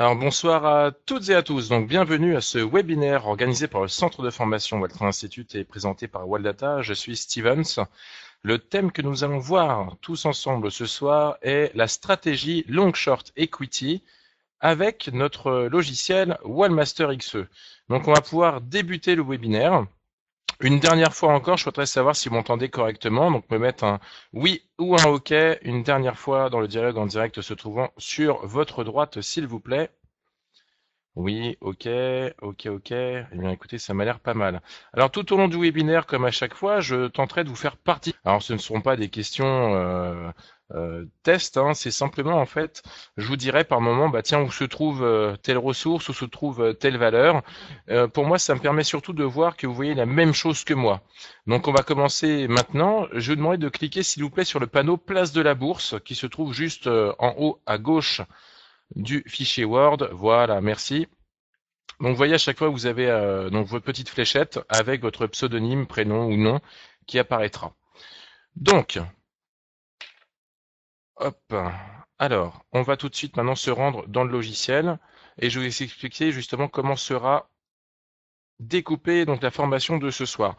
Alors bonsoir à toutes et à tous. Donc bienvenue à ce webinaire organisé par le Centre de formation Walter Institute et présenté par Waldata. Je suis Stevens. Le thème que nous allons voir tous ensemble ce soir est la stratégie long short equity avec notre logiciel Wallmaster XE. Donc on va pouvoir débuter le webinaire. Une dernière fois encore, je voudrais savoir si vous m'entendez correctement, donc me mettre un oui ou un ok une dernière fois dans le dialogue en direct se trouvant sur votre droite, s'il vous plaît. Oui, ok, ok, ok. Eh bien, écoutez, ça m'a l'air pas mal. Alors, tout au long du webinaire, comme à chaque fois, je tenterai de vous faire partie. Alors, ce ne seront pas des questions euh, euh, test. Hein. c'est simplement en fait, je vous dirais par moment, bah tiens où se trouve euh, telle ressource, où se trouve euh, telle valeur. pour moi, ça me permet surtout de voir que vous voyez la même chose que moi. Donc on va commencer maintenant. Je vais vous demander de cliquer s'il vous plaît sur le panneau Place de la Bourse qui se trouve juste en haut à gauche du fichier Word. Voilà, merci. Donc vous voyez à chaque fois vous avez donc votre petite fléchette avec votre pseudonyme, prénom ou nom qui apparaîtra. Donc Hop. Alors, on va tout de suite maintenant se rendre dans le logiciel et je vais vous expliquer justement comment sera découpée donc la formation de ce soir.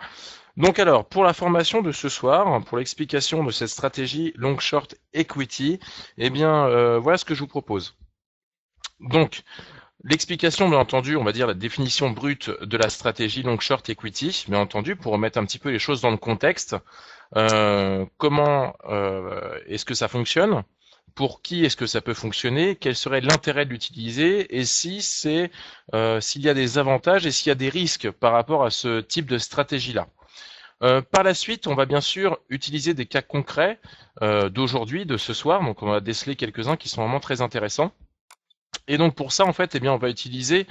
Donc alors, pour la formation de ce soir, pour l'explication de cette stratégie long short equity, eh bien euh, voilà ce que je vous propose. Donc, L'explication, bien entendu, on va dire la définition brute de la stratégie long short equity, bien entendu, pour remettre un petit peu les choses dans le contexte. Euh, comment euh, est-ce que ça fonctionne Pour qui est-ce que ça peut fonctionner Quel serait l'intérêt de l'utiliser Et si c'est euh, s'il y a des avantages et s'il y a des risques par rapport à ce type de stratégie-là par la suite, on va bien sûr utiliser des cas concrets d'aujourd'hui, de ce soir. Donc, on va déceler quelques-uns qui sont vraiment très intéressants. Et donc pour ça, en fait, eh bien, on va utiliser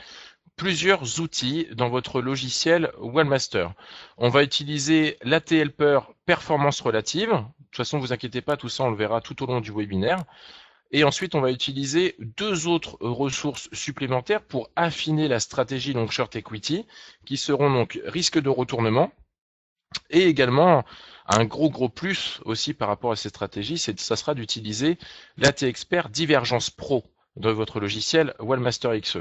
plusieurs outils dans votre logiciel OneMaster. On va utiliser l'AT Helper performance relative. De toute façon, vous inquiétez pas, tout ça, on le verra tout au long du webinaire. Et ensuite, on va utiliser deux autres ressources supplémentaires pour affiner la stratégie donc short equity, qui seront donc risque de retournement et également un gros gros plus aussi par rapport à ces stratégies, c'est ça sera d'utiliser l'AT Expert Divergence Pro de votre logiciel Wallmaster XE.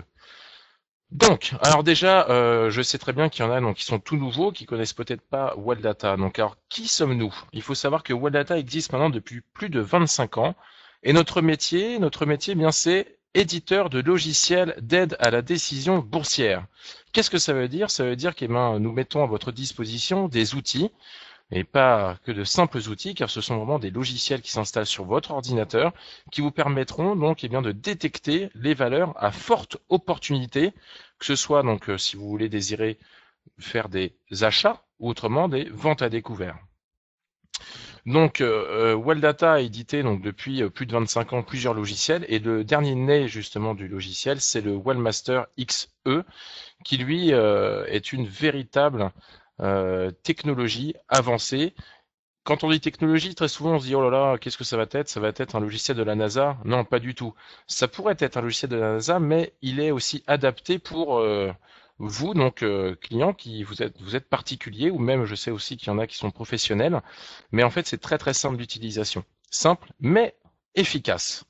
Donc, alors déjà, euh, je sais très bien qu'il y en a donc, qui sont tout nouveaux, qui connaissent peut-être pas Welldata. Donc, alors, qui sommes-nous Il faut savoir que Welldata existe maintenant depuis plus de 25 ans. Et notre métier, notre métier, eh bien, c'est éditeur de logiciels d'aide à la décision boursière. Qu'est-ce que ça veut dire Ça veut dire que eh ben, nous mettons à votre disposition des outils, et pas que de simples outils, car ce sont vraiment des logiciels qui s'installent sur votre ordinateur, qui vous permettront donc eh bien, de détecter les valeurs à forte opportunité, que ce soit donc euh, si vous voulez désirer faire des achats ou autrement des ventes à découvert. Donc, euh, euh WellData a édité donc, depuis euh, plus de 25 ans plusieurs logiciels et le dernier né justement du logiciel, c'est le Wellmaster XE qui lui est une véritable euh, technologie avancée. Quand on dit technologie, très souvent on se dit oh là là, qu'est-ce que ça va être Ça va être un logiciel de la NASA Non, pas du tout. Ça pourrait être un logiciel de la NASA, mais il est aussi adapté pour euh, vous, donc euh, clients qui vous êtes vous êtes particulier ou même je sais aussi qu'il y en a qui sont professionnels. Mais en fait, c'est très très simple d'utilisation, simple mais efficace.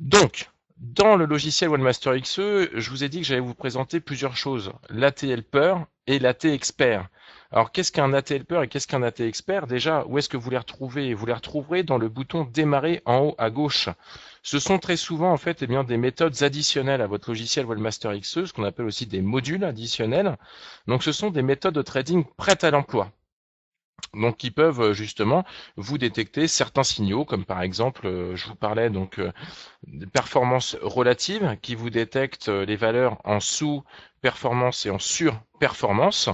Donc, dans le logiciel Wallmaster XE, je vous ai dit que j'allais vous présenter plusieurs choses, l'AT Helper et l'AT Expert. Alors qu'est-ce qu'un AT Helper et qu'est-ce qu'un AT Expert Déjà, où est-ce que vous les retrouvez Vous les retrouverez dans le bouton Démarrer en haut à gauche. Ce sont très souvent en fait eh bien, des méthodes additionnelles à votre logiciel Wallmaster XE, ce qu'on appelle aussi des modules additionnels. Donc ce sont des méthodes de trading prêtes à l'emploi. Donc, qui peuvent euh, justement vous détecter certains signaux, comme par exemple, euh, je vous parlais donc euh, des performances relatives qui vous détectent les valeurs en sous-performance et en sur-performance.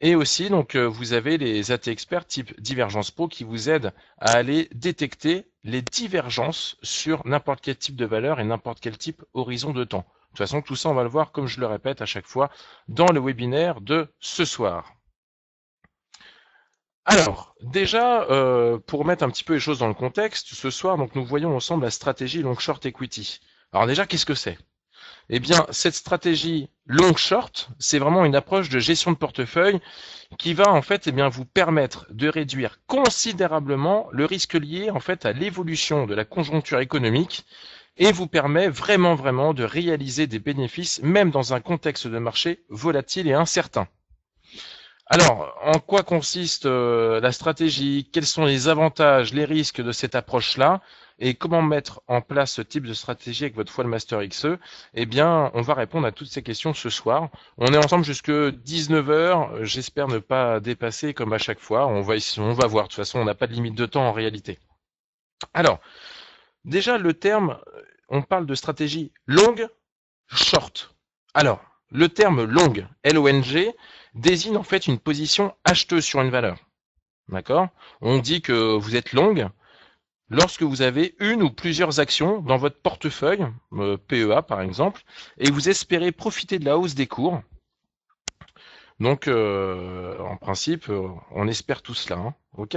Et aussi, donc, vous avez les AT experts type Divergence Pro qui vous aident à aller détecter les divergences sur n'importe quel type de valeur et n'importe quel type horizon de temps. De toute façon, tout ça, on va le voir, comme je le répète à chaque fois, dans le webinaire de ce soir. Alors, déjà, euh, pour mettre un petit peu les choses dans le contexte, ce soir, donc, nous voyons ensemble la stratégie long short equity. Alors déjà, qu'est-ce que c'est Eh bien, cette stratégie long short, c'est vraiment une approche de gestion de portefeuille qui va en fait, eh bien, vous permettre de réduire considérablement le risque lié en fait à l'évolution de la conjoncture économique et vous permet vraiment vraiment de réaliser des bénéfices même dans un contexte de marché volatile et incertain. Alors, en quoi consiste euh, la stratégie Quels sont les avantages, les risques de cette approche-là Et comment mettre en place ce type de stratégie avec votre foil Master XE Eh bien, on va répondre à toutes ces questions ce soir. On est ensemble jusque 19h. J'espère ne pas dépasser comme à chaque fois. On va, on va voir. De toute façon, on n'a pas de limite de temps en réalité. Alors, déjà, le terme, euh, on parle de stratégie longue, short. Alors, le terme long, L-O-N-G, désigne en fait une position acheteuse sur une valeur. D'accord On dit que vous êtes long lorsque vous avez une ou plusieurs actions dans votre portefeuille, euh, PEA par exemple, et vous espérez profiter de la hausse des cours. Donc, euh, en principe, euh, on espère tout cela. Hein. OK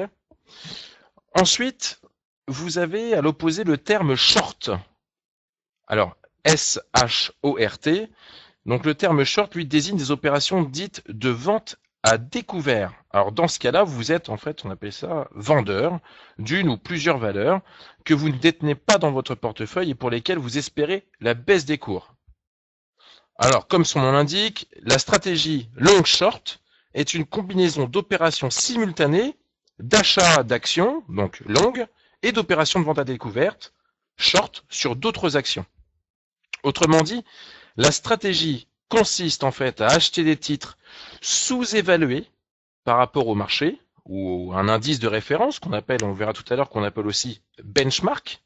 Ensuite, vous avez à l'opposé le terme short. Alors, S-H-O-R-T, donc le terme short, lui, désigne des opérations dites de vente à découvert. Alors dans ce cas-là, vous êtes en fait, on appelle ça vendeur d'une ou plusieurs valeurs que vous ne détenez pas dans votre portefeuille et pour lesquelles vous espérez la baisse des cours. Alors comme son nom l'indique, la stratégie long short est une combinaison d'opérations simultanées d'achat d'actions, donc longues, et d'opérations de vente à découverte, short, sur d'autres actions. Autrement dit, la stratégie consiste en fait à acheter des titres sous-évalués par rapport au marché ou un indice de référence qu'on appelle, on verra tout à l'heure, qu'on appelle aussi benchmark.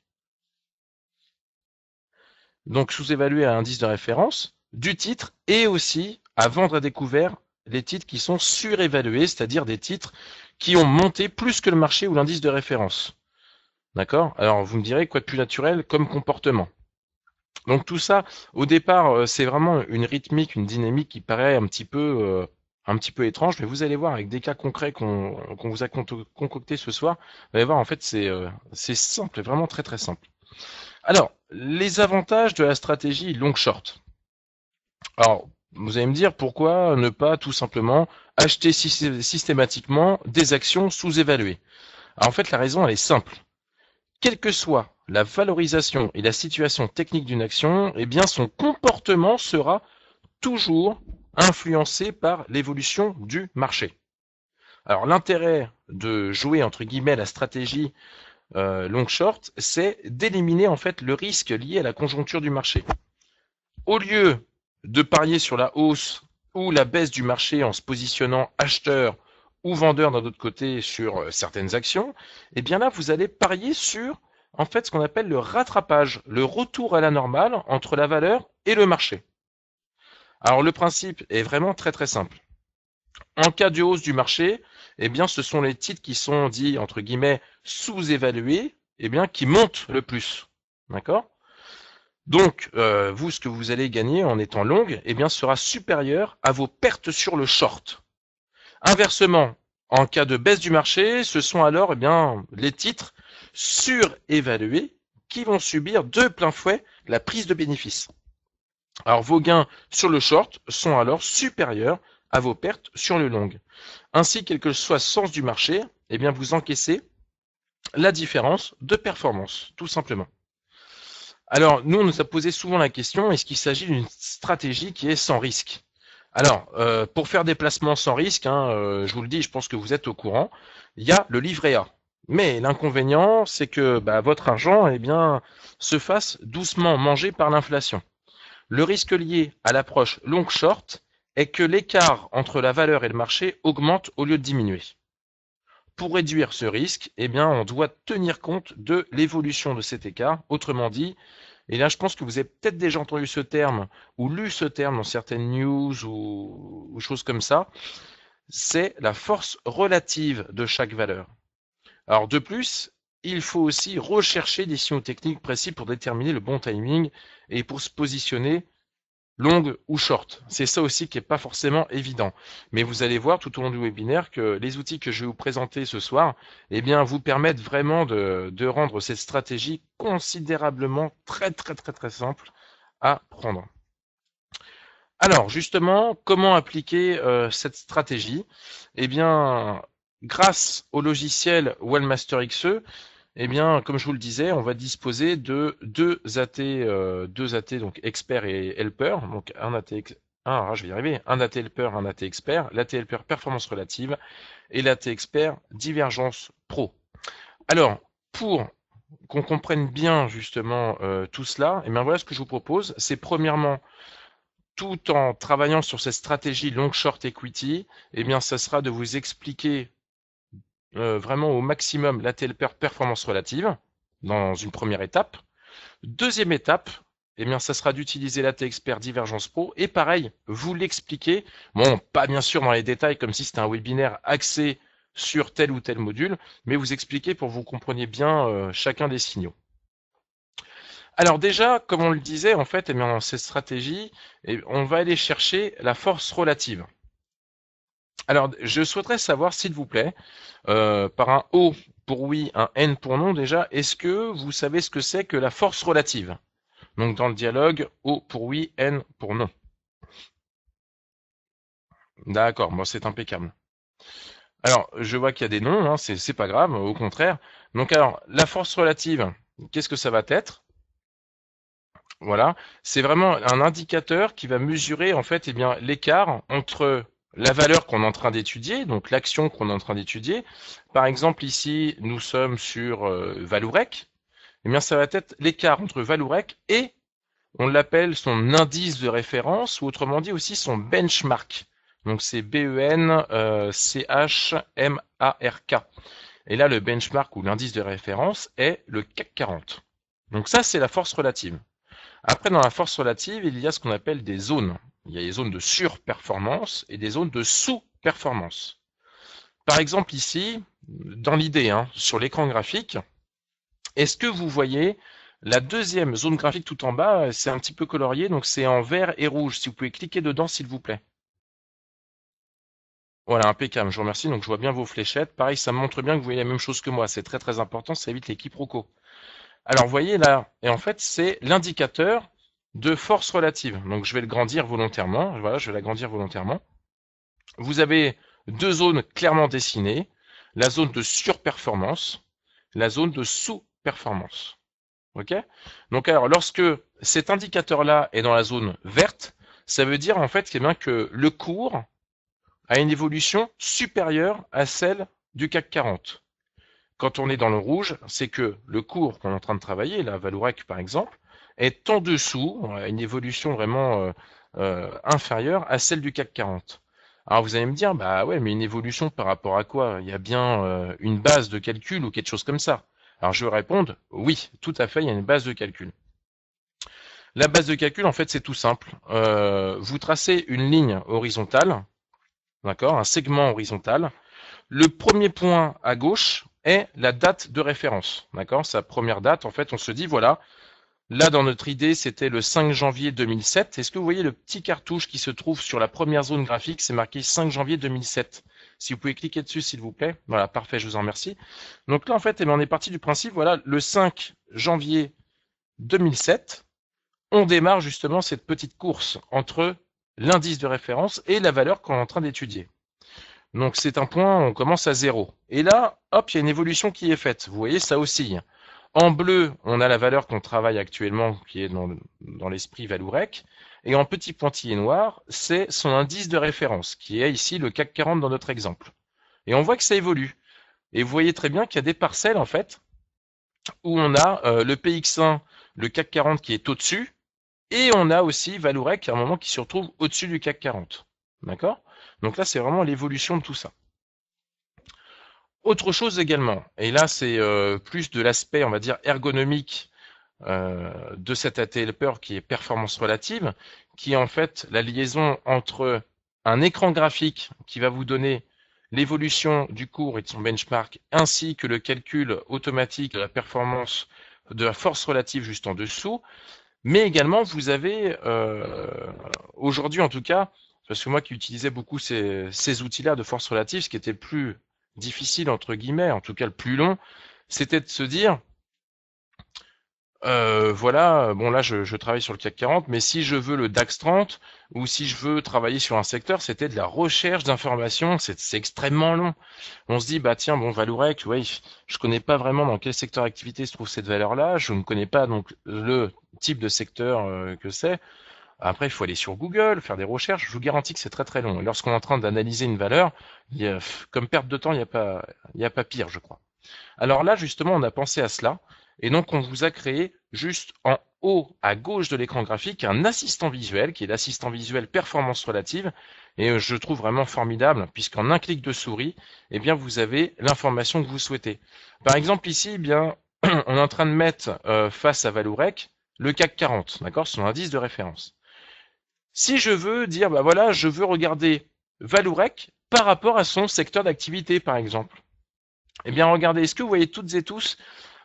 Donc sous-évalué à un indice de référence du titre et aussi à vendre à découvert les titres qui sont surévalués, c'est-à-dire des titres qui ont monté plus que le marché ou l'indice de référence. D'accord Alors vous me direz quoi de plus naturel comme comportement donc tout ça, au départ, euh, c'est vraiment une rythmique, une dynamique qui paraît un petit peu, euh, un petit peu étrange, mais vous allez voir avec des cas concrets qu'on vous a concocté ce soir, vous allez voir en fait c'est euh, simple, vraiment très très simple. Alors les avantages de la stratégie long short. Alors vous allez me dire pourquoi ne pas tout simplement acheter systématiquement des actions sous-évaluées. En fait la raison elle est simple. Quelle que soit la valorisation et la situation technique d'une action, eh bien son comportement sera toujours influencé par l'évolution du marché. Alors l'intérêt de jouer entre guillemets la stratégie euh, long short, c'est d'éliminer en fait le risque lié à la conjoncture du marché. Au lieu de parier sur la hausse ou la baisse du marché en se positionnant acheteur ou vendeur d'un autre côté sur euh, certaines actions, eh bien là vous allez parier sur en fait ce qu'on appelle le rattrapage, le retour à la normale entre la valeur et le marché. Alors le principe est vraiment très très simple. En cas de hausse du marché, eh bien ce sont les titres qui sont dits entre guillemets sous-évalués, eh bien qui montent le plus. D'accord Donc euh, vous ce que vous allez gagner en étant longue, eh bien sera supérieur à vos pertes sur le short. Inversement, en cas de baisse du marché, ce sont alors eh bien les titres surévalués qui vont subir de plein fouet la prise de bénéfices. Alors vos gains sur le short sont alors supérieurs à vos pertes sur le long. Ainsi, quel que soit le sens du marché, eh bien vous encaissez la différence de performance, tout simplement. Alors, nous, on nous a posé souvent la question, est-ce qu'il s'agit d'une stratégie qui est sans risque Alors, euh, pour faire des placements sans risque, hein, euh, je vous le dis, je pense que vous êtes au courant, il y a le livret A. Mais l'inconvénient, c'est que bah, votre argent, eh bien, se fasse doucement manger par l'inflation. Le risque lié à l'approche long short est que l'écart entre la valeur et le marché augmente au lieu de diminuer. Pour réduire ce risque, eh bien, on doit tenir compte de l'évolution de cet écart. Autrement dit, et là, je pense que vous avez peut-être déjà entendu ce terme ou lu ce terme dans certaines news ou choses comme ça. C'est la force relative de chaque valeur. Alors de plus, il faut aussi rechercher des signaux techniques précis pour déterminer le bon timing et pour se positionner longue ou short. C'est ça aussi qui n'est pas forcément évident. Mais vous allez voir tout au long du webinaire que les outils que je vais vous présenter ce soir, eh bien, vous permettent vraiment de, rendre cette stratégie considérablement très très très très simple à prendre. Alors justement, comment appliquer euh, cette stratégie Eh bien, Grâce au logiciel Wellmaster XE, eh bien, comme je vous le disais, on va disposer de deux AT, euh, deux AT donc expert et helper, donc un AT, un, ah, je vais y arriver, un AT helper, un AT expert, l'AT helper performance relative et l'AT expert divergence pro. Alors, pour qu'on comprenne bien justement euh, tout cela, et eh bien voilà ce que je vous propose, c'est premièrement tout en travaillant sur cette stratégie long short equity, eh bien, ça sera de vous expliquer euh, vraiment au maximum la performance relative dans une première étape. Deuxième étape, eh bien, ça sera d'utiliser la T-Expert Divergence Pro. Et pareil, vous l'expliquez. Bon, pas bien sûr dans les détails, comme si c'était un webinaire axé sur tel ou tel module, mais vous expliquez pour que vous compreniez bien euh, chacun des signaux. Alors déjà, comme on le disait, en fait, eh bien, dans cette stratégie, eh, on va aller chercher la force relative. Alors, je souhaiterais savoir, s'il vous plaît, euh, par un O pour oui, un N pour non déjà, est-ce que vous savez ce que c'est que la force relative Donc dans le dialogue, O pour oui, N pour non. D'accord, moi, c'est impeccable. Alors, je vois qu'il y a des noms, hein, c'est pas grave, au contraire. Donc alors, la force relative, qu'est-ce que ça va être Voilà, c'est vraiment un indicateur qui va mesurer en fait eh bien l'écart entre la valeur qu'on est en train d'étudier, donc l'action qu'on est en train d'étudier. Par exemple, ici, nous sommes sur euh, Valourec. Eh bien, ça va être l'écart entre Valourec et, on l'appelle son indice de référence, ou autrement dit aussi son benchmark. Donc, c'est B-E-N-C-H-M-A-R-K. Euh, et là, le benchmark ou l'indice de référence est le CAC 40. Donc ça, c'est la force relative. Après, dans la force relative, il y a ce qu'on appelle des zones. Il y a des zones de surperformance et des zones de sous-performance. Par exemple ici, dans l'idée, hein, sur l'écran graphique, est-ce que vous voyez la deuxième zone graphique tout en bas, c'est un petit peu colorié, donc c'est en vert et rouge. Si vous pouvez cliquer dedans, s'il vous plaît. Voilà, impeccable, je vous remercie. Donc je vois bien vos fléchettes. Pareil, ça me montre bien que vous voyez la même chose que moi. C'est très très important, ça évite les quiproquos. Alors vous voyez là, et en fait c'est l'indicateur de force relative. Donc je vais le grandir volontairement. Voilà, je vais grandir volontairement. Vous avez deux zones clairement dessinées. La zone de surperformance, la zone de sous-performance. OK Donc alors, lorsque cet indicateur-là est dans la zone verte, ça veut dire en fait eh bien, que le cours a une évolution supérieure à celle du CAC 40. Quand on est dans le rouge, c'est que le cours qu'on est en train de travailler, la Valourec par exemple, est en dessous, euh, une évolution vraiment euh, euh, inférieure à celle du CAC 40. Alors vous allez me dire, bah ouais, mais une évolution par rapport à quoi Il y a bien une base de calcul ou quelque chose comme ça. Alors je vais répondre, oui, tout à fait, il y a une base de calcul. La base de calcul, en fait, c'est tout simple. vous tracez une ligne horizontale, d'accord, un segment horizontal. Le premier point à gauche est la date de référence, d'accord Sa première date, en fait, on se dit, voilà, Là, dans notre idée, c'était le 5 janvier 2007. Est-ce que vous voyez le petit cartouche qui se trouve sur la première zone graphique C'est marqué 5 janvier 2007. Si vous pouvez cliquer dessus, s'il vous plaît. Voilà, parfait, je vous en remercie. Donc là, en fait, eh ben, on est parti du principe, voilà, le 5 janvier 2007, on démarre justement cette petite course entre l'indice de référence et la valeur qu'on est en train d'étudier. Donc c'est un point, on commence à zéro. Et là, hop, il y a une évolution qui est faite. Vous voyez, ça oscille. En bleu, on a la valeur qu'on travaille actuellement, qui est dans, l'esprit Valourec. Et en petit pointillé noir, c'est son indice de référence, qui est ici le CAC 40 dans notre exemple. Et on voit que ça évolue. Et vous voyez très bien qu'il y a des parcelles, en fait, où on a euh, le PX1, le CAC 40 qui est au-dessus, et on a aussi Valourec à un moment qui se retrouve au-dessus du CAC 40. D'accord Donc là, c'est vraiment l'évolution de tout ça. Autre chose également, et là c'est euh, plus de l'aspect, on va dire, ergonomique euh, de cet ATLPer qui est performance relative, qui est en fait la liaison entre un écran graphique qui va vous donner l'évolution du cours et de son benchmark, ainsi que le calcul automatique de la performance de la force relative juste en dessous, mais également vous avez euh, aujourd'hui en tout cas, parce que moi qui utilisais beaucoup ces outils-là de force relative, ce qui était plus difficile entre guillemets, en tout cas le plus long, c'était de se dire euh, voilà, bon là je, travaille sur le CAC 40, mais si je veux le DAX 30 ou si je veux travailler sur un secteur, c'était de la recherche d'informations, c'est extrêmement long. On se dit bah tiens bon Valourec, ouais, je connais pas vraiment dans quel secteur d'activité se trouve cette valeur-là, je ne connais pas donc le type de secteur euh, que c'est. Après, il faut aller sur Google, faire des recherches. Je vous garantis que c'est très très long. Et lorsqu'on est en train d'analyser une valeur, comme perte de temps, il n'y a, pas, a pas pire, je crois. Alors là, justement, on a pensé à cela. Et donc, on vous a créé juste en haut à gauche de l'écran graphique un assistant visuel, qui est l'assistant visuel performance relative. Et euh, je trouve vraiment formidable, puisqu'en un clic de souris, eh bien, vous avez l'information que vous souhaitez. Par exemple, ici, eh bien, on est en train de mettre euh, face à Valourec le CAC 40, d'accord, son indice de référence si je veux dire, bah voilà, je veux regarder Valourec par rapport à son secteur d'activité, par exemple. Eh bien, regardez, est-ce que vous voyez toutes et tous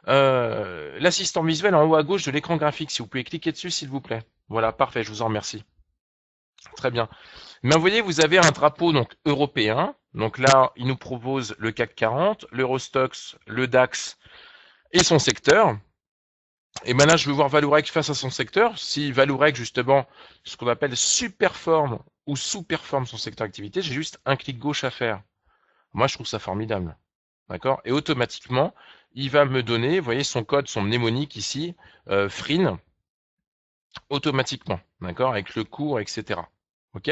euh, l'assistant visuel en haut à gauche de l'écran graphique Si vous pouvez cliquer dessus, s'il vous plaît. Voilà, parfait, je vous en remercie. Très bien. Mais vous voyez, vous avez un drapeau donc européen. Donc là, il nous propose le CAC 40, l'Eurostox, le DAX et son secteur. Et maintenant, je veux voir Valourec face à son secteur. Si Valourec, justement, ce qu'on appelle superforme ou sous-performe son secteur d'activité, j'ai juste un clic gauche à faire. Moi, je trouve ça formidable. D'accord Et automatiquement, il va me donner, vous voyez, son code, son mnémonique ici, euh, FRIN, automatiquement. D'accord Avec le cours, etc. OK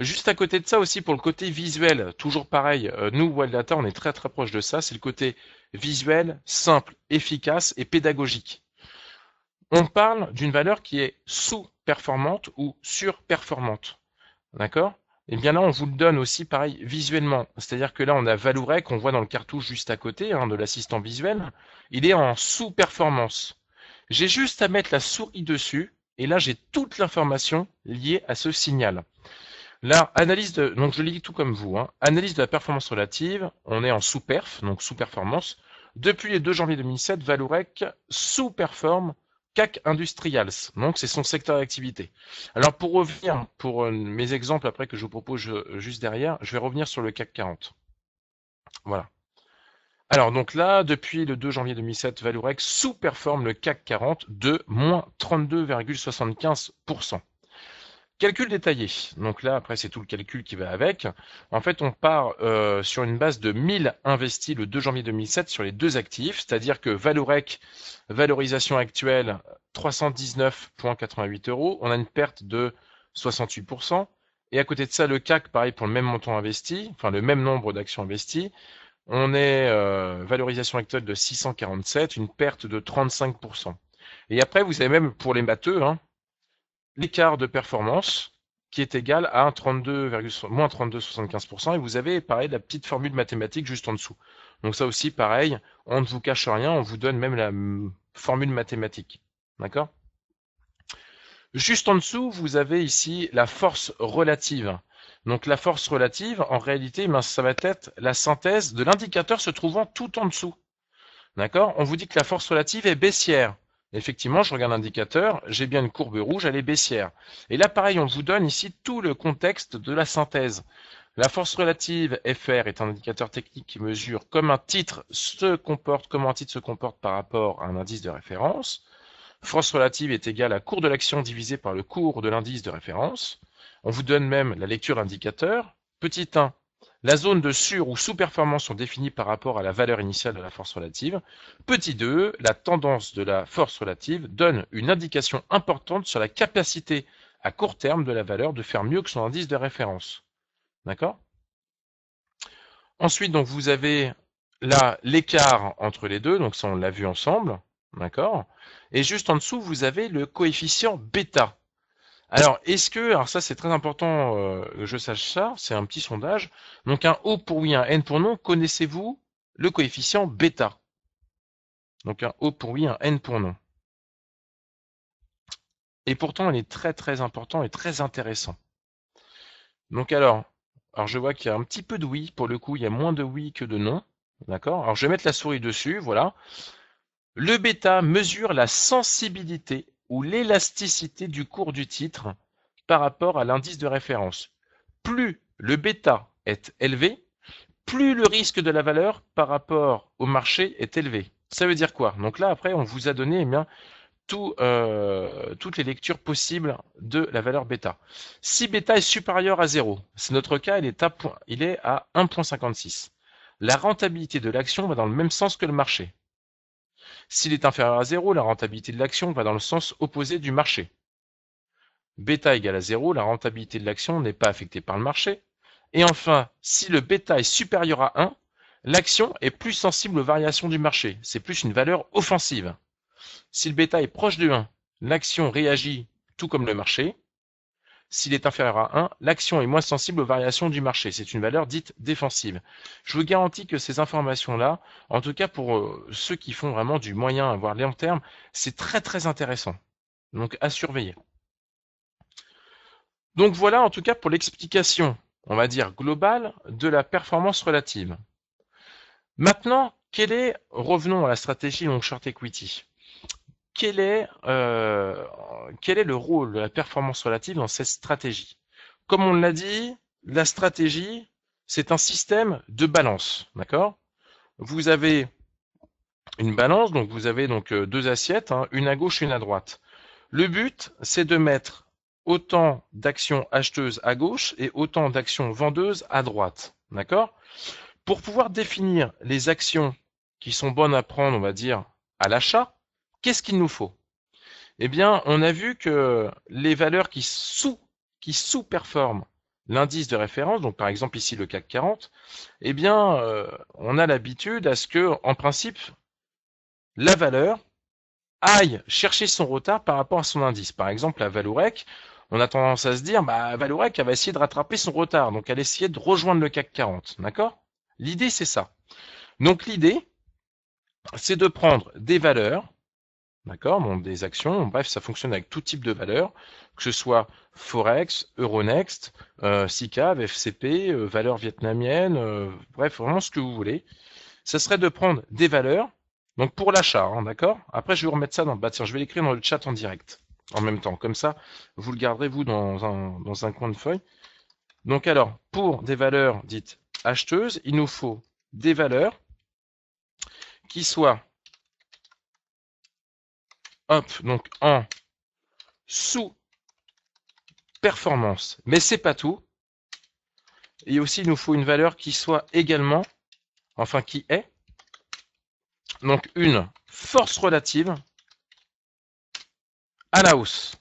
Juste à côté de ça aussi, pour le côté visuel, toujours pareil, euh, nous, Wild Data, on est très très proche de ça. C'est le côté visuel, simple, efficace et pédagogique on parle d'une valeur qui est sous-performante ou surperformante. D'accord Et eh bien là, on vous le donne aussi pareil visuellement. C'est-à-dire que là, on a Valourec, on voit dans le cartouche juste à côté hein, de l'assistant visuel. Il est en sous-performance. J'ai juste à mettre la souris dessus et là, j'ai toute l'information liée à ce signal. Là, analyse de, donc je l'ai tout comme vous, hein. analyse de la performance relative, on est en sous-perf, donc sous-performance. Depuis le 2 janvier 2007, Valourec sous-performe CAC Industrials. Donc c'est son secteur d'activité. Alors pour revenir, pour euh, mes exemples après que je vous propose euh, juste derrière, je vais revenir sur le CAC 40. Voilà. Alors donc là, depuis le 2 janvier 2007, Valourec sous-performe le CAC 40 de moins 32,75%. Calcul détaillé. Donc là, après, c'est tout le calcul qui va avec. En fait, on part euh, sur une base de 1000 investis le 2 janvier 2007 sur les deux actifs, c'est-à-dire que Valorec, valorisation actuelle, 319,88 euros. On a une perte de 68%. Et à côté de ça, le CAC, pareil, pour le même montant investi, enfin le même nombre d'actions investies, on est euh, valorisation actuelle de 647, une perte de 35%. Et après, vous avez même pour les matheux, hein, l'écart de performance qui est égal à 32,75%, moins 32,75%. Et vous avez, pareil, la petite formule mathématique juste en dessous. Donc ça aussi, pareil, on ne vous cache rien, on vous donne même la formule mathématique. D'accord Juste en dessous, vous avez ici la force relative. Donc la force relative, en réalité, eh ça va être la synthèse de l'indicateur se trouvant tout en dessous. D'accord On vous dit que la force relative est baissière. Effectivement, je regarde l'indicateur, j'ai bien une courbe rouge, elle est baissière. Et là, pareil, on vous donne ici tout le contexte de la synthèse. La force relative FR est un indicateur technique qui mesure comment un titre se comporte, comment un titre se comporte par rapport à un indice de référence. Force relative est égale à cours de l'action divisé par le cours de l'indice de référence. On vous donne même la lecture indicateur. Petit 1, la zone de sur ou sous-performance sont définies par rapport à la valeur initiale de la force relative. Petit 2, la tendance de la force relative donne une indication importante sur la capacité à court terme de la valeur de faire mieux que son indice de référence. D'accord Ensuite, donc, vous avez là l'écart entre les deux, donc ça on l'a vu ensemble. D'accord Et juste en dessous, vous avez le coefficient bêta. Alors, est-ce que, alors ça c'est très important euh, que je sache ça, c'est un petit sondage. Donc un O pour oui, un N pour non, connaissez-vous le coefficient bêta Donc un O pour oui, un N pour non. Et pourtant, il est très très important et très intéressant. Donc alors, alors je vois qu'il y a un petit peu de oui, pour le coup, il y a moins de oui que de non. D'accord Alors je vais mettre la souris dessus, voilà. Le bêta mesure la sensibilité ou l'élasticité du cours du titre par rapport à l'indice de référence. Plus le bêta est élevé, plus le risque de la valeur par rapport au marché est élevé. Ça veut dire quoi Donc là, après, on vous a donné eh bien, euh, toutes les lectures possibles de la valeur bêta. Si bêta est supérieur à 0, c'est notre cas, il est à 1.56. La rentabilité de l'action va dans le même sens que le marché. S'il est inférieur à zéro, la rentabilité de l'action va dans le sens opposé du marché. Bêta égale à zéro, la rentabilité de l'action n'est pas affectée par le marché. Et enfin, si le bêta est supérieur à 1, l'action est plus sensible aux variations du marché. C'est plus une valeur offensive. Si le bêta est proche de 1, l'action réagit tout comme le marché. S'il est inférieur à 1, l'action est moins sensible aux variations du marché. C'est une valeur dite défensive. Je vous garantis que ces informations-là, en tout cas pour euh, ceux qui font vraiment du moyen, voire long terme, c'est très très intéressant. Donc à surveiller. Donc voilà en tout cas pour l'explication, on va dire, globale de la performance relative. Maintenant, quelle est, revenons à la stratégie long short equity quel est, euh, quel est le rôle de la performance relative dans cette stratégie Comme on l'a dit, la stratégie, c'est un système de balance, d'accord Vous avez une balance, donc vous avez donc euh, deux assiettes, hein, une à gauche, et une à droite. Le but, c'est de mettre autant d'actions acheteuses à gauche et autant d'actions vendeuses à droite, d'accord Pour pouvoir définir les actions qui sont bonnes à prendre, on va dire, à l'achat, Qu'est-ce qu'il nous faut Eh bien, on a vu que les valeurs qui sous qui sous-performent l'indice de référence, donc par exemple ici le CAC 40, eh bien, euh, on a l'habitude à ce que, en principe, la valeur aille chercher son retard par rapport à son indice. Par exemple, la Valourec, on a tendance à se dire, bah, Valourec, elle va essayer de rattraper son retard, donc elle essayer de rejoindre le CAC 40. D'accord L'idée, c'est ça. Donc l'idée, c'est de prendre des valeurs D'accord bon, Des actions. Bref, ça fonctionne avec tout type de valeurs, que ce soit Forex, Euronext, euh, SICAV, FCP, euh, valeurs vietnamiennes, euh, bref, vraiment ce que vous voulez. Ça serait de prendre des valeurs, donc pour l'achat, hein, d'accord Après, je vais vous remettre ça dans le bah, je vais l'écrire dans le chat en direct, en même temps. Comme ça, vous le garderez, vous, dans un, dans un coin de feuille. Donc alors, pour des valeurs dites acheteuses, il nous faut des valeurs qui soient donc en sous-performance. Mais c'est pas tout. Et aussi, il nous faut une valeur qui soit également, enfin qui est, donc une force relative à la hausse.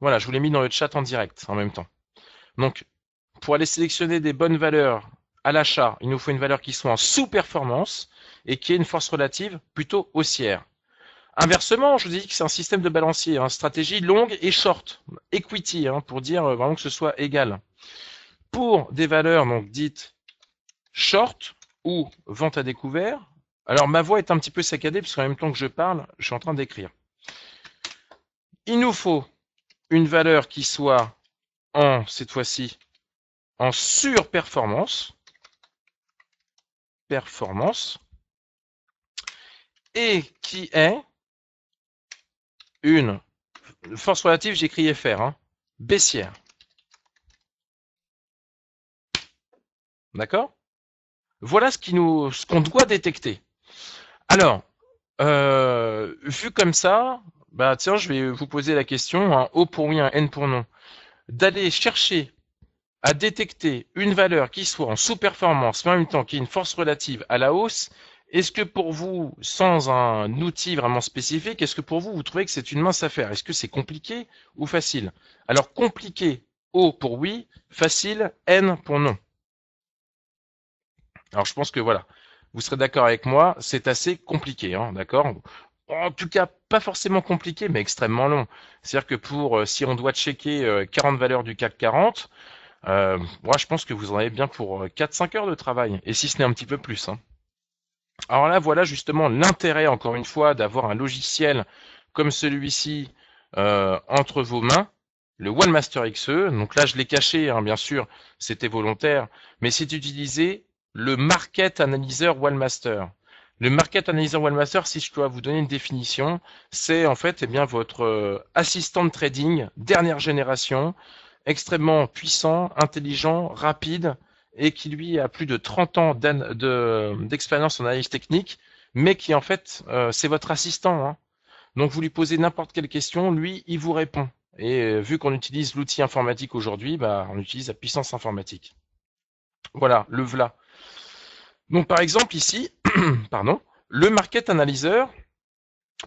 Voilà, je vous l'ai mis dans le chat en direct en même temps. Donc, pour aller sélectionner des bonnes valeurs à l'achat, il nous faut une valeur qui soit en sous-performance et qui est une force relative plutôt haussière. Inversement, je vous dis que c'est un système de balancier, hein. stratégie longue et short, equity, hein, pour dire euh, vraiment que ce soit égal. Pour des valeurs donc dites short ou vente à découvert, alors ma voix est un petit peu saccadée parce qu'en même temps que je parle, je suis en train d'écrire. Il nous faut une valeur qui soit en, cette fois-ci, en surperformance, performance, et qui est une force relative, j'écris FR, hein. baissière. D'accord Voilà ce qu'on doit détecter. Alors, euh, vu comme ça, bah tiens, je vais vous poser la question, hein, O pour oui, un N pour non, d'aller chercher à détecter une valeur qui soit en sous-performance, mais en même temps qui est une force relative à la hausse, est-ce que pour vous, sans un outil vraiment spécifique, est-ce que pour vous, vous trouvez que c'est une mince affaire Est-ce que c'est compliqué ou facile Alors compliqué, O pour oui, facile, N pour non. Alors je pense que voilà, vous serez d'accord avec moi, c'est assez compliqué, hein, d'accord en tout cas pas forcément compliqué, mais extrêmement long. C'est-à-dire que pour euh, si on doit checker 40 euh, valeurs du CAC 40, euh, moi je pense que vous en avez bien pour 4-5 heures de travail, et si ce n'est un petit peu plus. Hein. Alors là, voilà justement l'intérêt, encore une fois, d'avoir un logiciel comme celui-ci euh, entre vos mains, le OneMaster XE. Donc là, je l'ai caché, hein, bien sûr, c'était volontaire, mais c'est utilisé le Market Analyzer OneMaster. Le Market Analyzer OneMaster, si je dois vous donner une définition, c'est en fait eh bien, votre euh, assistant de trading dernière génération, extrêmement puissant, intelligent, rapide, et qui lui a plus de 30 ans d'expérience en analyse technique, mais qui en fait, euh, c'est votre assistant. Hein. Donc vous lui posez n'importe quelle question, lui, il vous répond. Et euh, vu qu'on utilise l'outil informatique aujourd'hui, bah, on utilise la puissance informatique. Voilà, le VLA. Donc par exemple ici, pardon, le Market Analyzer,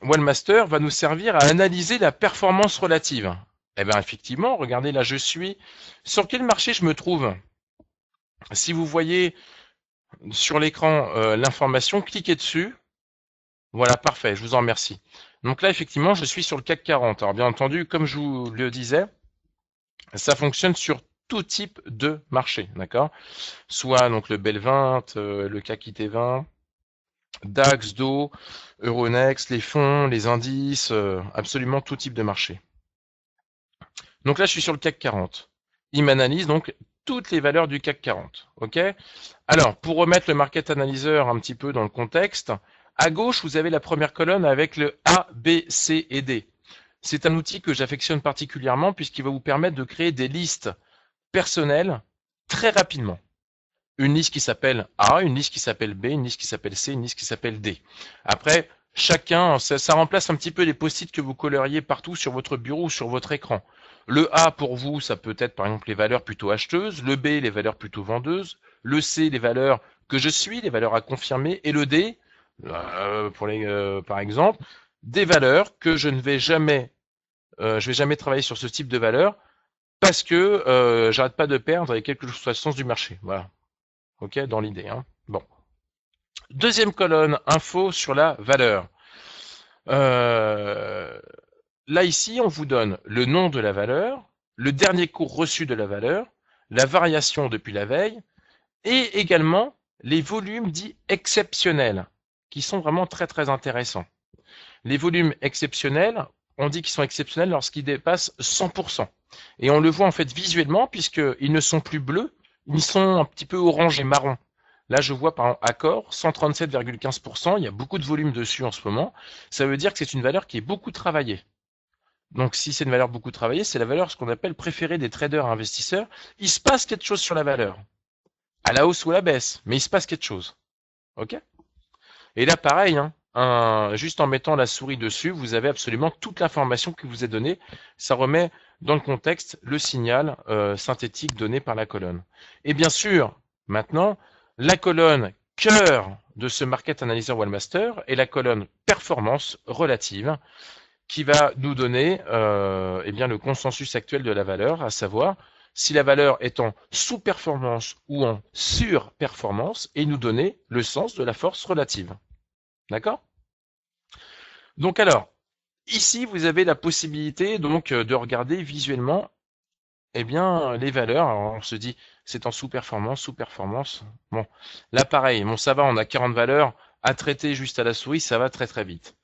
Wellmaster, va nous servir à analyser la performance relative. Eh bien effectivement, regardez là, je suis. Sur quel marché je me trouve si vous voyez sur l'écran euh, l'information, cliquez dessus. Voilà, parfait, je vous en remercie. Donc là, effectivement, je suis sur le CAC 40. Alors bien entendu, comme je vous le disais, ça fonctionne sur tout type de marché, d'accord Soit donc le BEL 20, euh, le CAC IT20, DAX, DO, Euronext, les fonds, les indices, euh, absolument tout type de marché. Donc là, je suis sur le CAC 40. Il m'analyse donc toutes les valeurs du CAC 40. Ok Alors, pour remettre le market analyzer un petit peu dans le contexte, à gauche, vous avez la première colonne avec le A, B, C et D. C'est un outil que j'affectionne particulièrement puisqu'il va vous permettre de créer des listes personnelles très rapidement. Une liste qui s'appelle A, une liste qui s'appelle B, une liste qui s'appelle C, une liste qui s'appelle D. Après, chacun, ça, remplace un petit peu les post-it que vous colleriez partout sur votre bureau ou sur votre écran. Le A pour vous, ça peut être par exemple les valeurs plutôt acheteuses, le B les valeurs plutôt vendeuses, le C les valeurs que je suis, les valeurs à confirmer, et le D, euh, pour les, euh, par exemple, des valeurs que je ne vais jamais, euh, je vais jamais travailler sur ce type de valeurs parce que j'arrête pas de perdre et quel que soit le sens du marché. Voilà. Ok, dans l'idée. Hein. Bon. Deuxième colonne, info sur la valeur. Euh, Là, ici, on vous donne le nom de la valeur, le dernier cours reçu de la valeur, la variation depuis la veille, et également les volumes dits exceptionnels, qui sont vraiment très très intéressants. Les volumes exceptionnels, on dit qu'ils sont exceptionnels lorsqu'ils dépassent 100%. Et on le voit en fait visuellement, puisqu'ils ne sont plus bleus, ils sont un petit peu orange et marron. Là, je vois par exemple accord, 137,15%, il y a beaucoup de volume dessus en ce moment. Ça veut dire que c'est une valeur qui est beaucoup travaillée. Donc si c'est une valeur beaucoup travaillée, c'est la valeur ce qu'on appelle préférée des traders investisseurs. Il se passe quelque chose sur la valeur, à la hausse ou à la baisse, mais il se passe quelque chose. Ok Et là, pareil, hein, juste en mettant la souris dessus, vous avez absolument toute l'information qui vous est donnée. Ça remet dans le contexte le signal euh, synthétique donné par la colonne. Et bien sûr, maintenant, la colonne cœur de ce Market Analyzer Wallmaster est la colonne performance relative qui va nous donner euh, eh bien, le consensus actuel de la valeur, à savoir si la valeur est en sous-performance ou en sur-performance, et nous donner le sens de la force relative. D'accord Donc alors, ici, vous avez la possibilité donc euh, de regarder visuellement eh bien, les valeurs. on se dit, c'est en sous-performance, sous-performance. Bon, là, pareil, bon, ça va, on a 40 valeurs. À traiter juste à la souris, ça va très très vite.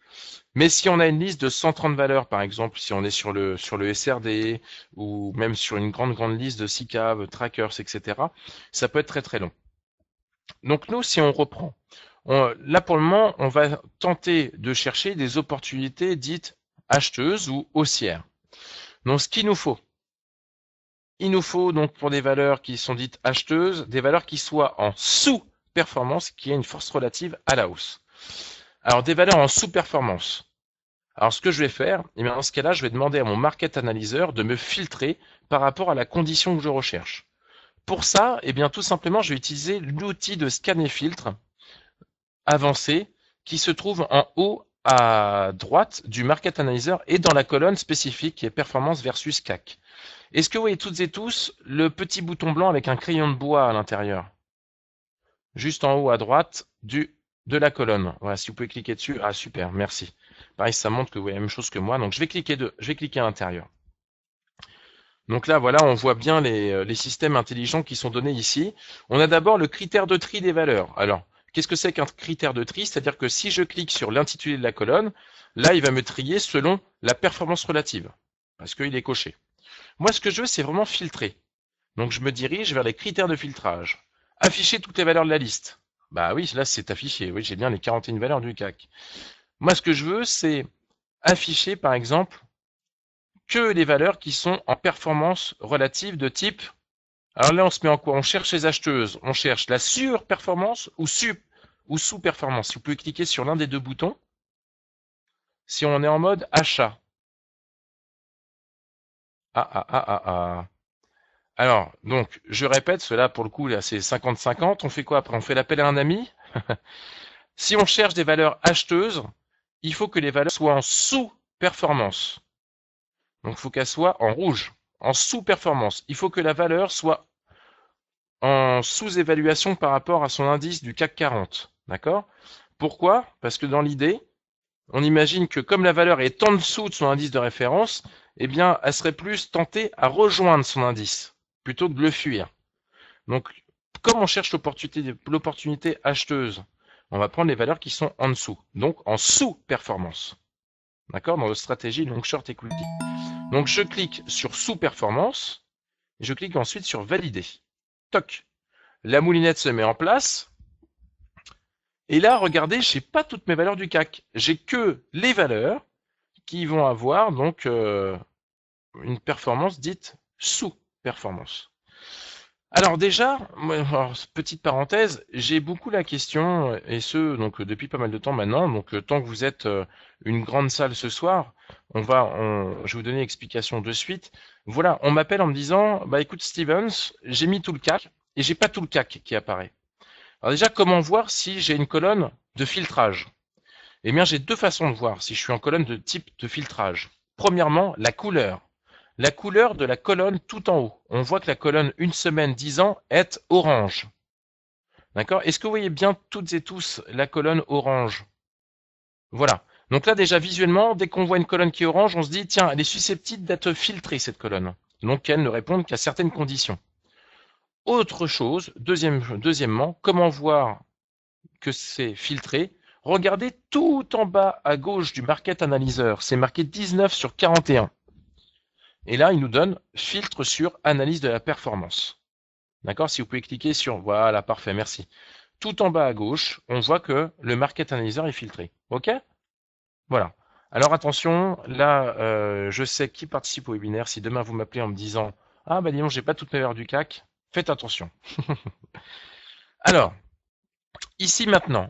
Mais si on a une liste de 130 valeurs, par exemple, si on est sur le, sur le SRD ou même sur une grande, grande liste de SICAV, trackers, etc., ça peut être très, très long. Donc nous, si on reprend, là pour le moment, on va tenter de chercher des opportunités dites acheteuses ou haussières. Donc ce qu'il nous faut, il nous faut donc pour des valeurs qui sont dites acheteuses, des valeurs qui soient en sous-performance, qui aient une force relative à la hausse. Alors des valeurs en sous-performance. Alors ce que je vais faire, eh bien, dans ce cas-là, je vais demander à mon market analyzer de me filtrer par rapport à la condition que je recherche. Pour ça, eh bien, tout simplement, je vais utiliser l'outil de scanner filtre avancé qui se trouve en haut à droite du market analyzer et dans la colonne spécifique qui est performance versus CAC. Est-ce que vous voyez toutes et tous le petit bouton blanc avec un crayon de bois à l'intérieur Juste en haut à droite de la colonne. Voilà, si vous pouvez cliquer dessus. Ah, super, merci. Pareil, ça montre que vous voyez la même chose que moi. Donc je vais cliquer, je vais cliquer à l'intérieur. Donc là, voilà, on voit bien les, euh, les, systèmes intelligents qui sont donnés ici. On a d'abord le critère de tri des valeurs. Alors, qu'est-ce que c'est qu'un critère de tri C'est-à-dire que si je clique sur l'intitulé de la colonne, là, il va me trier selon la performance relative, parce qu'il est coché. Moi, ce que je veux, c'est vraiment filtrer. Donc, je me dirige vers les critères de filtrage. Afficher toutes les valeurs de la liste. Bah oui, là, c'est affiché. Oui, j'ai bien les 41 valeurs du CAC. Moi, ce que je veux, c'est afficher, par exemple, que les valeurs qui sont en performance relative de type. Alors là, on se met en quoi On cherche les acheteuses. On cherche la surperformance ou, ou sous-performance. Vous pouvez cliquer sur l'un des deux boutons si on est en mode achat. Ah, ah, ah, ah, ah. Alors, donc, je répète, cela pour le coup, là, c'est 50-50. On fait quoi après On fait l'appel à un ami Si on cherche des valeurs acheteuses, il faut que les valeurs soient en sous-performance. Donc il faut qu'elles soient en rouge, en sous-performance. Il faut que la valeur soit en sous-évaluation par rapport à son indice du CAC 40. D'accord Pourquoi Parce que dans l'idée, on imagine que comme la valeur est en dessous de son indice de référence, eh bien, elle serait plus tentée à rejoindre son indice plutôt que de le fuir. Donc, comme on cherche l'opportunité acheteuse on va prendre les valeurs qui sont en dessous, donc en sous-performance. D'accord Dans la stratégie long short equity. Donc je clique sur sous-performance, je clique ensuite sur valider. Toc La moulinette se met en place. Et là, regardez, je n'ai pas toutes mes valeurs du CAC. J'ai que les valeurs qui vont avoir donc euh, une performance dite sous-performance. Alors déjà, petite parenthèse, j'ai beaucoup la question, et ce donc depuis pas mal de temps maintenant. Donc euh, tant que vous êtes euh, une grande salle ce soir, on va, je vais vous donner l'explication de suite. Voilà, on m'appelle en me disant, bah écoute Stevens, j'ai mis tout le CAC et j'ai pas tout le CAC qui apparaît. Alors déjà, comment voir si j'ai une colonne de filtrage Eh bien, j'ai deux façons de voir si je suis en colonne de type de filtrage. Premièrement, la couleur. La couleur de la colonne tout en haut. On voit que la colonne une semaine, dix ans est orange. D'accord Est-ce que vous voyez bien toutes et tous la colonne orange Voilà. Donc là, déjà visuellement, dès qu'on voit une colonne qui est orange, on se dit, tiens, elle est susceptible d'être filtrée, cette colonne. Donc elle ne répond qu'à certaines conditions. Autre chose, deuxième, deuxièmement, comment voir que c'est filtré Regardez tout en bas à gauche du Market Analyzer, c'est marqué 19 sur 41. Et là, il nous donne filtre sur analyse de la performance. D'accord Si vous pouvez cliquer sur voilà, parfait, merci. Tout en bas à gauche, on voit que le market analyzer est filtré. OK Voilà. Alors attention, là, euh, je sais qui participe au webinaire. Si demain vous m'appelez en me disant Ah, ben dis je j'ai pas toutes mes valeurs du CAC, faites attention. Alors, ici maintenant,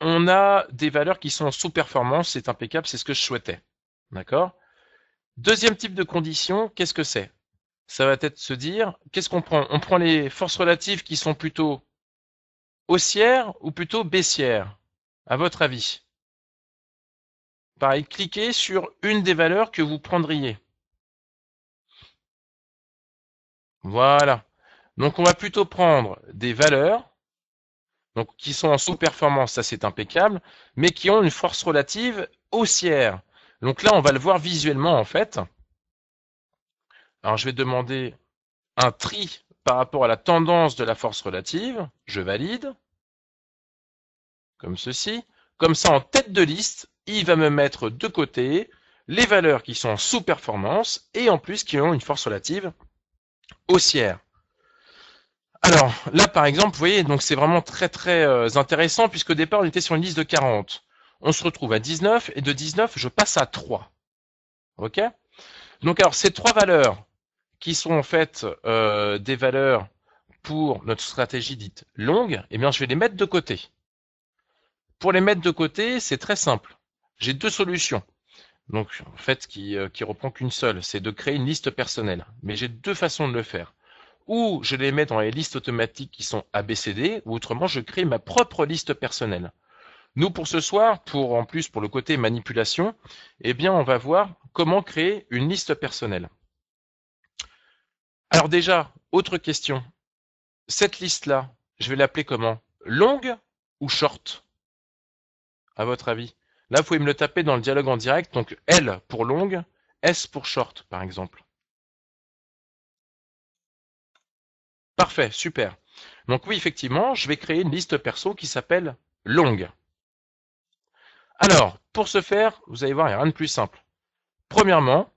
on a des valeurs qui sont sous performance, c'est impeccable, c'est ce que je souhaitais. D'accord Deuxième type de condition, qu'est-ce que c'est Ça va être se dire, qu'est-ce qu'on prend On prend les forces relatives qui sont plutôt haussières ou plutôt baissières, à votre avis Pareil, cliquez sur une des valeurs que vous prendriez. Voilà. Donc on va plutôt prendre des valeurs donc, qui sont en sous-performance, ça c'est impeccable, mais qui ont une force relative haussière. Donc là, on va le voir visuellement en fait. Alors je vais demander un tri par rapport à la tendance de la force relative. Je valide. Comme ceci. Comme ça, en tête de liste, il va me mettre de côté les valeurs qui sont sous-performance et en plus qui ont une force relative haussière. Alors là, par exemple, vous voyez, donc c'est vraiment très très euh, intéressant puisque au départ, on était sur une liste de 40 on se retrouve à 19, et de 19, je passe à 3. OK Donc alors, ces trois valeurs, qui sont en fait euh, des valeurs pour notre stratégie dite longue, eh bien, je vais les mettre de côté. Pour les mettre de côté, c'est très simple. J'ai deux solutions. Donc, en fait, qui, euh, qui reprend qu'une seule, c'est de créer une liste personnelle. Mais j'ai deux façons de le faire. Ou je les mets dans les listes automatiques qui sont ABCD, ou autrement, je crée ma propre liste personnelle. Nous, pour ce soir, pour en plus pour le côté manipulation, eh bien, on va voir comment créer une liste personnelle. Alors déjà, autre question. Cette liste-là, je vais l'appeler comment Longue ou short À votre avis Là, vous pouvez me le taper dans le dialogue en direct. Donc L pour longue, S pour short, par exemple. Parfait, super. Donc oui, effectivement, je vais créer une liste perso qui s'appelle longue. Alors, pour ce faire, vous allez voir, il n'y a rien de plus simple. Premièrement,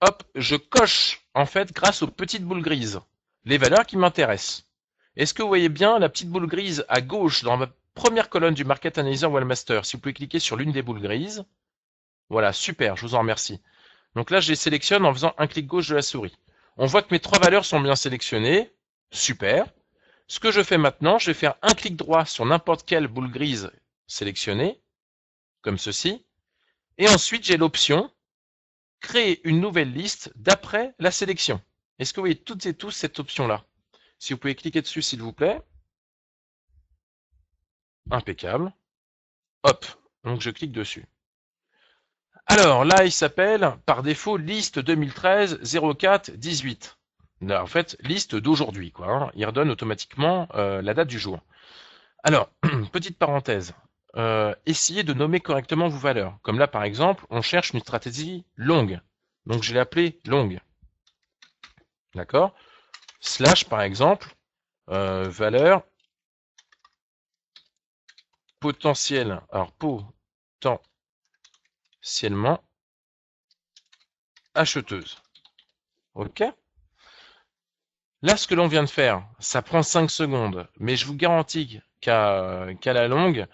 hop, je coche, en fait, grâce aux petites boules grises, les valeurs qui m'intéressent. Est-ce que vous voyez bien la petite boule grise à gauche dans ma première colonne du Market Analyzer Wellmaster Si vous pouvez cliquer sur l'une des boules grises. Voilà, super, je vous en remercie. Donc là, je les sélectionne en faisant un clic gauche de la souris. On voit que mes trois valeurs sont bien sélectionnées. Super. Ce que je fais maintenant, je vais faire un clic droit sur n'importe quelle boule grise sélectionner, comme ceci. Et ensuite, j'ai l'option créer une nouvelle liste d'après la sélection. Est-ce que vous voyez toutes et tous cette option-là Si vous pouvez cliquer dessus, s'il vous plaît. Impeccable. Hop, donc je clique dessus. Alors là, il s'appelle par défaut liste 2013 04 18. en fait, liste d'aujourd'hui, hein. Il redonne automatiquement euh, la date du jour. Alors, petite parenthèse, euh, essayez de nommer correctement vos valeurs. Comme là, par exemple, on cherche une stratégie longue. Donc, je l'ai appelé longue. D'accord Slash, par exemple, euh, valeur potentielle Alors, potentiellement acheteuse. OK Là, ce que l'on vient de faire, ça prend 5 secondes, mais je vous garantis qu'à la longue,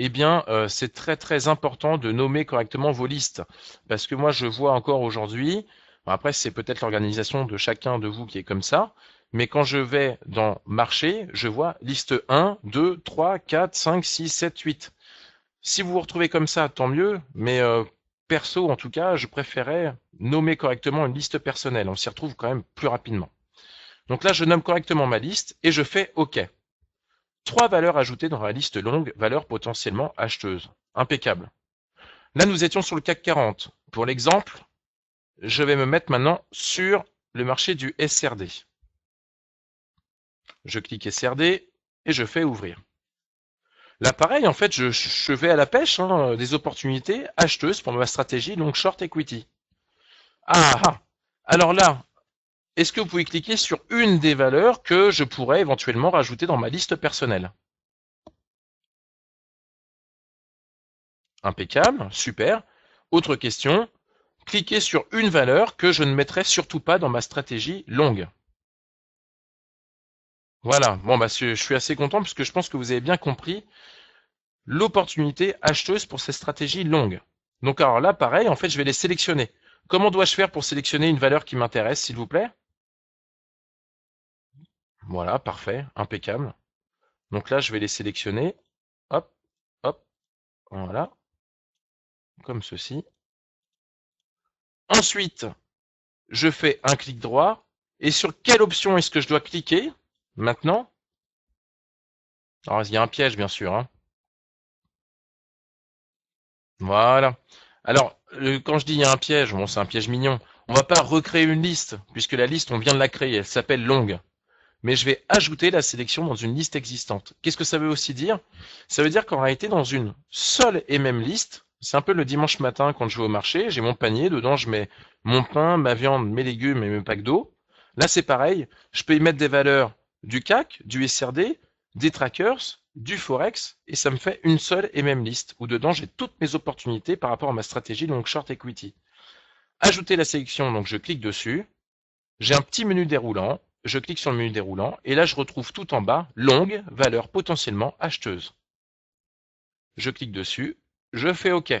eh bien, euh, c'est très très important de nommer correctement vos listes. Parce que moi, je vois encore aujourd'hui, après, c'est peut-être l'organisation de chacun de vous qui est comme ça, mais quand je vais dans marché, je vois liste 1, 2, 3, 4, 5, 6, 7, 8. Si vous vous retrouvez comme ça, tant mieux, mais euh, perso, en tout cas, je préférais nommer correctement une liste personnelle. On s'y retrouve quand même plus rapidement. Donc là, je nomme correctement ma liste et je fais OK. Trois valeurs ajoutées dans la liste longue, valeurs potentiellement acheteuses. Impeccable. Là, nous étions sur le CAC 40. Pour l'exemple, je vais me mettre maintenant sur le marché du SRD. Je clique SRD et je fais ouvrir. Là, pareil, en fait, je, vais à la pêche hein, des opportunités acheteuses pour ma stratégie long short equity. Ah, ah. alors là, est-ce que vous pouvez cliquer sur une des valeurs que je pourrais éventuellement rajouter dans ma liste personnelle Impeccable, super. Autre question, cliquez sur une valeur que je ne mettrai surtout pas dans ma stratégie longue. Voilà, bon bah je suis assez content puisque je pense que vous avez bien compris l'opportunité acheteuse pour ces stratégies longues. Donc alors là, pareil, en fait, je vais les sélectionner. Comment dois-je faire pour sélectionner une valeur qui m'intéresse, s'il vous plaît voilà, parfait, impeccable. Donc là, je vais les sélectionner. Hop, hop, voilà. Comme ceci. Ensuite, je fais un clic droit. Et sur quelle option est-ce que je dois cliquer maintenant Alors, il y a un piège, bien sûr. Hein. Voilà. Alors, quand je dis il y a un piège, bon, c'est un piège mignon. On ne va pas recréer une liste, puisque la liste, on vient de la créer. Elle s'appelle longue mais je vais ajouter la sélection dans une liste existante. Qu'est-ce que ça veut aussi dire Ça veut dire qu'en réalité, dans une seule et même liste, c'est un peu le dimanche matin quand je vais au marché, j'ai mon panier, dedans je mets mon pain, ma viande, mes légumes et mes packs d'eau. Là c'est pareil, je peux y mettre des valeurs du CAC, du SRD, des trackers, du Forex, et ça me fait une seule et même liste, où dedans j'ai toutes mes opportunités par rapport à ma stratégie, Long short equity. Ajouter la sélection, donc je clique dessus, j'ai un petit menu déroulant, je clique sur le menu déroulant et là je retrouve tout en bas longue, valeur potentiellement acheteuse. Je clique dessus, je fais OK.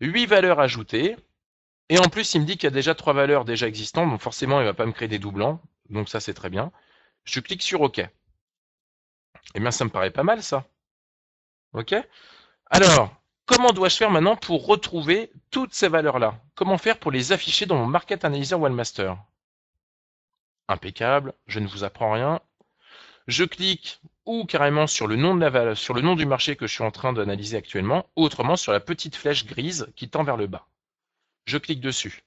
Huit valeurs ajoutées et en plus il me dit qu'il y a déjà trois valeurs déjà existantes donc forcément il ne va pas me créer des doublons donc ça c'est très bien. Je clique sur OK. Eh bien ça me paraît pas mal ça. OK Alors, comment dois-je faire maintenant pour retrouver toutes ces valeurs-là Comment faire pour les afficher dans mon Market Analyzer Wildmaster impeccable, je ne vous apprends rien. Je clique ou carrément sur le nom, de la, sur le nom du marché que je suis en train d'analyser actuellement, ou autrement sur la petite flèche grise qui tend vers le bas. Je clique dessus.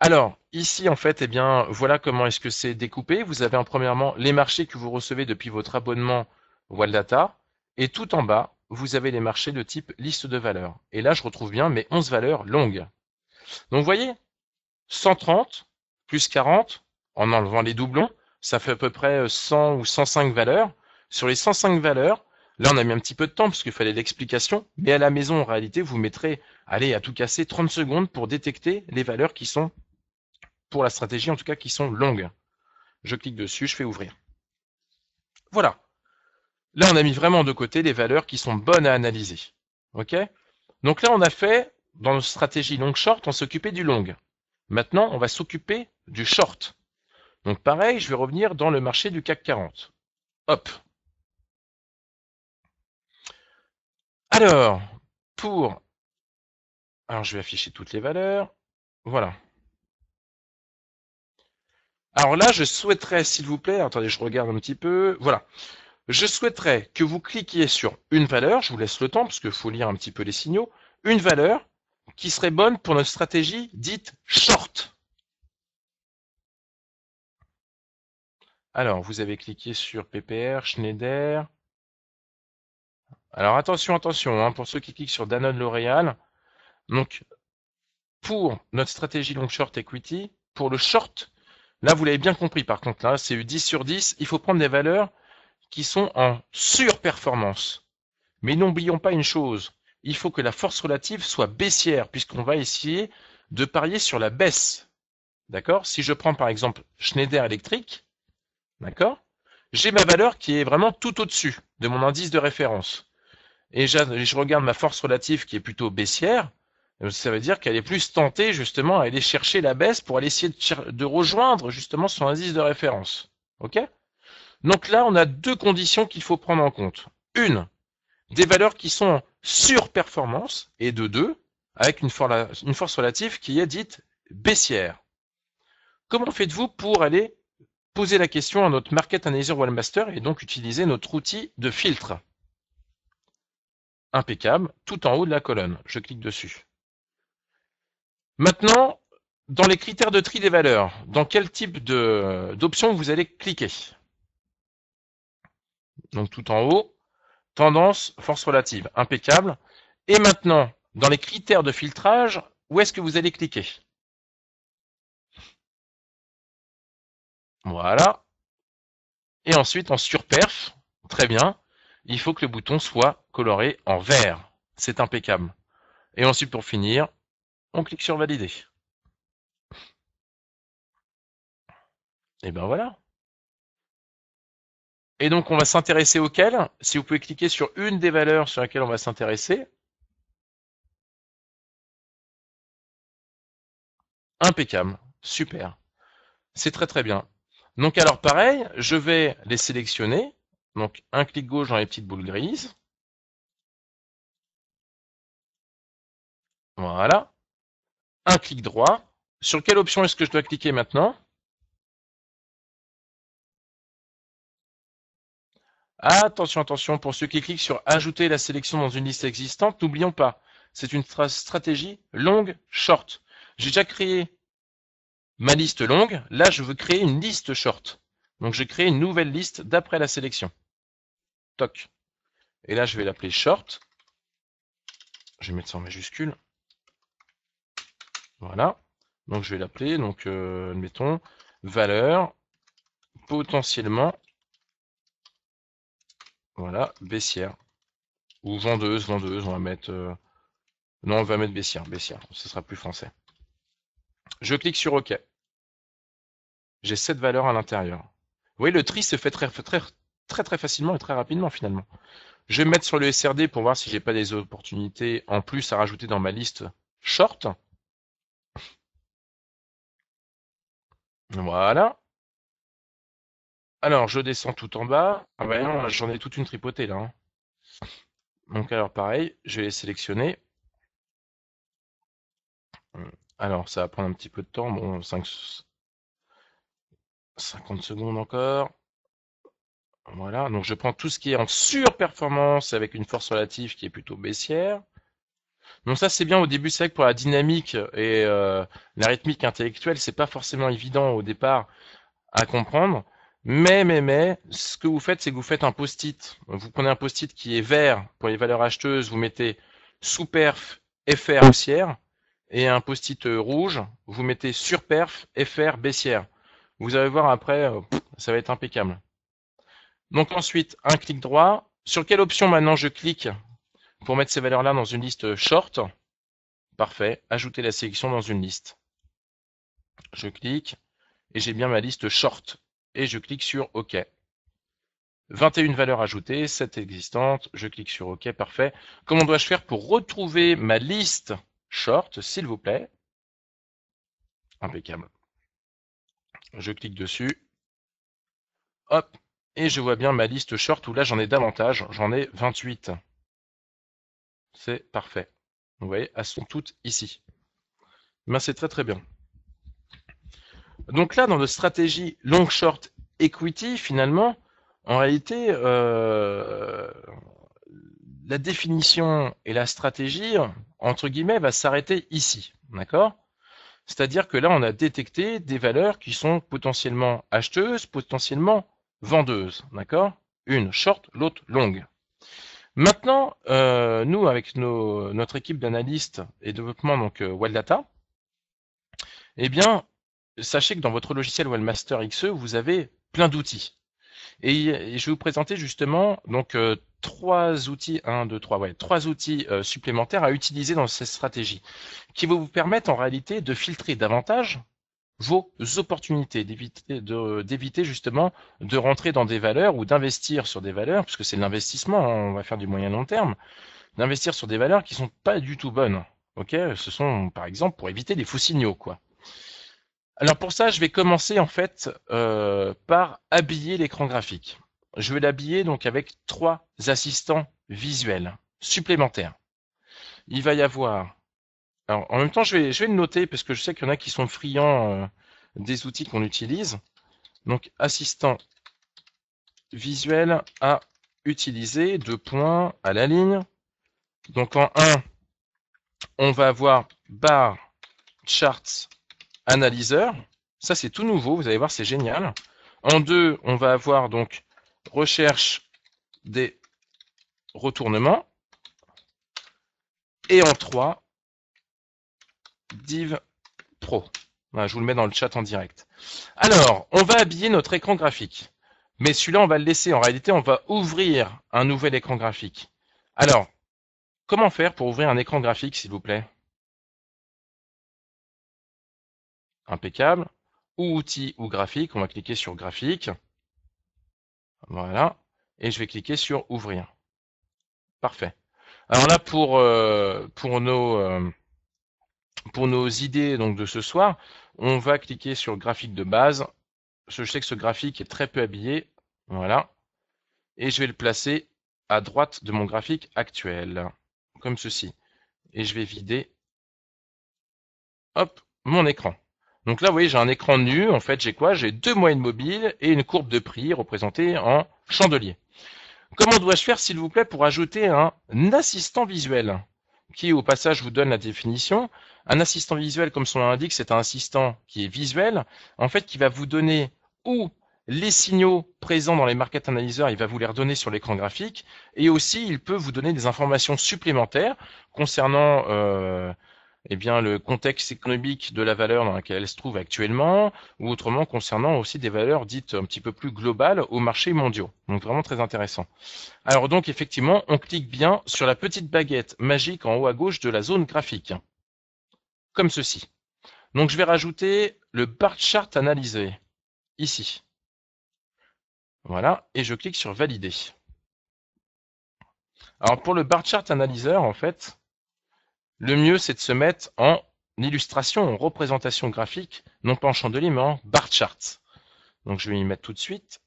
Alors, ici, en fait, eh bien, voilà comment est-ce que c'est découpé. Vous avez en premièrement les marchés que vous recevez depuis votre abonnement Data, et tout en bas, vous avez les marchés de type liste de valeurs. Et là, je retrouve bien mes 11 valeurs longues. Donc, vous voyez, 130 plus 40 en enlevant les doublons, ça fait à peu près 100 euh, ou 105 valeurs. Sur les 105 valeurs, là on a mis un petit peu de temps parce qu'il fallait l'explication, mais à la maison en réalité vous mettrez, allez à tout casser, 30 secondes pour détecter les valeurs qui sont, pour la stratégie en tout cas, qui sont longues. Je clique dessus, je fais ouvrir. Voilà. Là on a mis vraiment de côté les valeurs qui sont bonnes à analyser. Ok Donc là on a fait, dans notre stratégie long-short, on s'occupait du long. Maintenant on va s'occuper du short. Donc pareil, je vais revenir dans le marché du CAC 40. Hop. Alors, pour... Alors, je vais afficher toutes les valeurs. Voilà. Alors là, je souhaiterais, s'il vous plaît, attendez, je regarde un petit peu. Voilà. Je souhaiterais que vous cliquiez sur une valeur, je vous laisse le temps parce qu'il faut lire un petit peu les signaux, une valeur qui serait bonne pour notre stratégie dite short. Alors, vous avez cliqué sur PPR, Schneider. Alors attention, attention, hein, pour ceux qui cliquent sur Danone L'Oréal. Donc, pour notre stratégie long short equity, pour le short, là vous l'avez bien compris par contre, là c'est 10 sur 10, il faut prendre des valeurs qui sont en surperformance. Mais n'oublions pas une chose, il faut que la force relative soit baissière, puisqu'on va essayer de parier sur la baisse. D'accord Si je prends par exemple Schneider électrique D'accord J'ai ma valeur qui est vraiment tout au-dessus de mon indice de référence. Et je regarde ma force relative qui est plutôt baissière. Euh, ça veut dire qu'elle est plus tentée justement à aller chercher la baisse pour aller essayer de, rejoindre justement son indice de référence. OK Donc là, on a deux conditions qu'il faut prendre en compte. Une, des valeurs qui sont sur performance, et de deux, avec une, une force relative qui est dite baissière. Comment faites-vous pour aller poser la question à notre Market Analyzer Wallmaster et donc utiliser notre outil de filtre. Impeccable, tout en haut de la colonne. Je clique dessus. Maintenant, dans les critères de tri des valeurs, dans quel type d'option vous allez cliquer Donc tout en haut, tendance, force relative, impeccable. Et maintenant, dans les critères de filtrage, où est-ce que vous allez cliquer Voilà. Et ensuite, en surperf, très bien, il faut que le bouton soit coloré en vert. C'est impeccable. Et ensuite, pour finir, on clique sur Valider. Et ben voilà. Et donc, on va s'intéresser auquel Si vous pouvez cliquer sur une des valeurs sur laquelle on va s'intéresser. Impeccable. Super. C'est très très bien. Donc alors pareil, je vais les sélectionner. Donc un clic gauche dans les petites boules grises. Voilà. Un clic droit. Sur quelle option est-ce que je dois cliquer maintenant Attention, attention, pour ceux qui cliquent sur Ajouter la sélection dans une liste existante, n'oublions pas, c'est une stratégie longue, short. J'ai déjà créé ma liste longue. Là, je veux créer une liste short. Donc, je crée une nouvelle liste d'après la sélection. Toc. Et là, je vais l'appeler short. Je vais mettre ça en majuscule. Voilà. Donc, je vais l'appeler, donc, euh, admettons, valeur potentiellement, voilà, baissière. Ou vendeuse, vendeuse, on va mettre... Euh, non, on va mettre baissière, baissière, ce sera plus français. Je clique sur OK j'ai cette valeur à l'intérieur. Vous voyez, le tri se fait très, très, très, très facilement et très rapidement finalement. Je vais me mettre sur le SRD pour voir si je j'ai pas des opportunités en plus à rajouter dans ma liste short. Voilà. Alors, je descends tout en bas. Ah ben j'en ai toute une tripotée là. Hein. Donc alors pareil, je vais les sélectionner. Alors, ça va prendre un petit peu de temps. Bon, 5, 50 secondes encore. Voilà, donc je prends tout ce qui est en surperformance avec une force relative qui est plutôt baissière. Donc ça c'est bien au début, c'est vrai que pour la dynamique et euh, la rythmique intellectuelle, c'est pas forcément évident au départ à comprendre. Mais, mais, mais, ce que vous faites, c'est que vous faites un post-it. Vous prenez un post-it qui est vert pour les valeurs acheteuses, vous mettez sous-perf, FR haussière, et un post-it euh, rouge, vous mettez Surperf FR baissière. Vous allez voir après, euh, ça va être impeccable. Donc ensuite, un clic droit. Sur quelle option maintenant je clique pour mettre ces valeurs-là dans une liste short Parfait. Ajouter la sélection dans une liste. Je clique et j'ai bien ma liste short. Et je clique sur OK. 21 valeurs ajoutées, 7 existantes. Je clique sur OK, parfait. Comment dois-je faire pour retrouver ma liste short, s'il vous plaît Impeccable. Je clique dessus. Hop. Et je vois bien ma liste short où là j'en ai davantage. J'en ai 28. C'est parfait. Vous voyez, elles sont toutes ici. Ben, c'est très très bien. Donc là, dans le stratégie long short equity, finalement, en réalité, euh, la définition et la stratégie, entre guillemets, va s'arrêter ici. D'accord c'est-à-dire que là, on a détecté des valeurs qui sont potentiellement acheteuses, potentiellement vendeuses. D'accord Une short, l'autre longue. Maintenant, euh, nous, avec notre équipe d'analystes et développement, donc euh, Wildata, eh bien, sachez que dans votre logiciel Wellmaster XE, vous avez plein d'outils. Et, je vais vous présenter justement donc euh, trois outils, un, deux, trois, ouais, trois outils euh, supplémentaires à utiliser dans cette stratégie, qui vont vous permettre en réalité de filtrer davantage vos opportunités, d'éviter justement de rentrer dans des valeurs ou d'investir sur des valeurs, puisque c'est l'investissement, hein, on va faire du moyen long terme, d'investir sur des valeurs qui sont pas du tout bonnes. Ok, ce sont par exemple pour éviter des faux signaux, quoi. Alors pour ça, je vais commencer en fait euh, par habiller l'écran graphique je vais l'habiller donc avec trois assistants visuels supplémentaires. Il va y avoir. Alors, en même temps, je vais, le noter parce que je sais qu'il y en a qui sont friands euh, des outils qu'on utilise. Donc, assistant visuel à utiliser, deux points à la ligne. Donc, en un, on va avoir bar charts analyzer. Ça, c'est tout nouveau. Vous allez voir, c'est génial. En deux, on va avoir donc recherche des retournements. Et en 3, div pro. je vous le mets dans le chat en direct. Alors, on va habiller notre écran graphique. Mais celui-là, on va le laisser. En réalité, on va ouvrir un nouvel écran graphique. Alors, comment faire pour ouvrir un écran graphique, s'il vous plaît Impeccable. Ou outils ou graphique. On va cliquer sur graphique. Voilà. Et je vais cliquer sur ouvrir. Parfait. Alors là, pour, euh, pour, nos, euh, pour nos idées donc, de ce soir, on va cliquer sur graphique de base. Je sais que ce graphique est très peu habillé. Voilà. Et je vais le placer à droite de mon graphique actuel, comme ceci. Et je vais vider hop, mon écran. Donc là, vous voyez, j'ai un écran nu. En fait, j'ai quoi J'ai deux moyennes mobiles et une courbe de prix représentée en chandelier. Comment dois-je faire, s'il vous plaît, pour ajouter un assistant visuel qui, au passage, vous donne la définition Un assistant visuel, comme son nom l'indique, c'est un assistant qui est visuel, en fait, qui va vous donner où les signaux présents dans les market analyser. il va vous les redonner sur l'écran graphique, et aussi, il peut vous donner des informations supplémentaires concernant... Euh, eh bien, le contexte économique de la valeur dans laquelle elle se trouve actuellement, ou autrement concernant aussi des valeurs dites un petit peu plus globales aux marchés mondiaux. Donc vraiment très intéressant. Alors donc effectivement, on clique bien sur la petite baguette magique en haut à gauche de la zone graphique, comme ceci. Donc je vais rajouter le bar chart analysé, ici. Voilà, et je clique sur valider. Alors pour le bar chart analyzer, en fait, le mieux, c'est de se mettre en illustration, en représentation graphique, non pas en chandelier, mais en bar chart. Donc je vais y mettre tout de suite.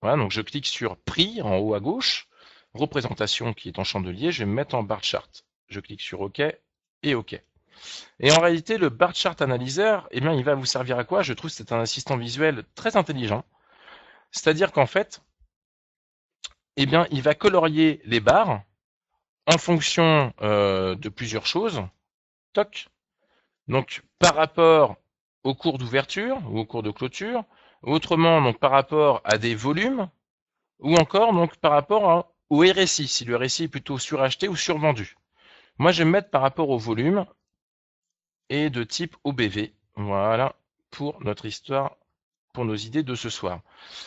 Voilà, donc je clique sur prix en haut à gauche, représentation qui est en chandelier, je vais me mettre en bar chart. Je clique sur OK et OK. Et en réalité, le bar chart analyzer, eh bien, il va vous servir à quoi Je trouve que c'est un assistant visuel très intelligent. C'est-à-dire qu'en fait, eh bien, il va colorier les barres en fonction euh, de plusieurs choses. Toc. Donc par rapport au cours d'ouverture ou au cours de clôture, autrement donc par rapport à des volumes, ou encore donc par rapport au RSI, si le RSI est plutôt suracheté ou survendu. Moi je vais me mettre par rapport au volume et de type OBV. Voilà pour notre histoire, pour nos idées de ce soir.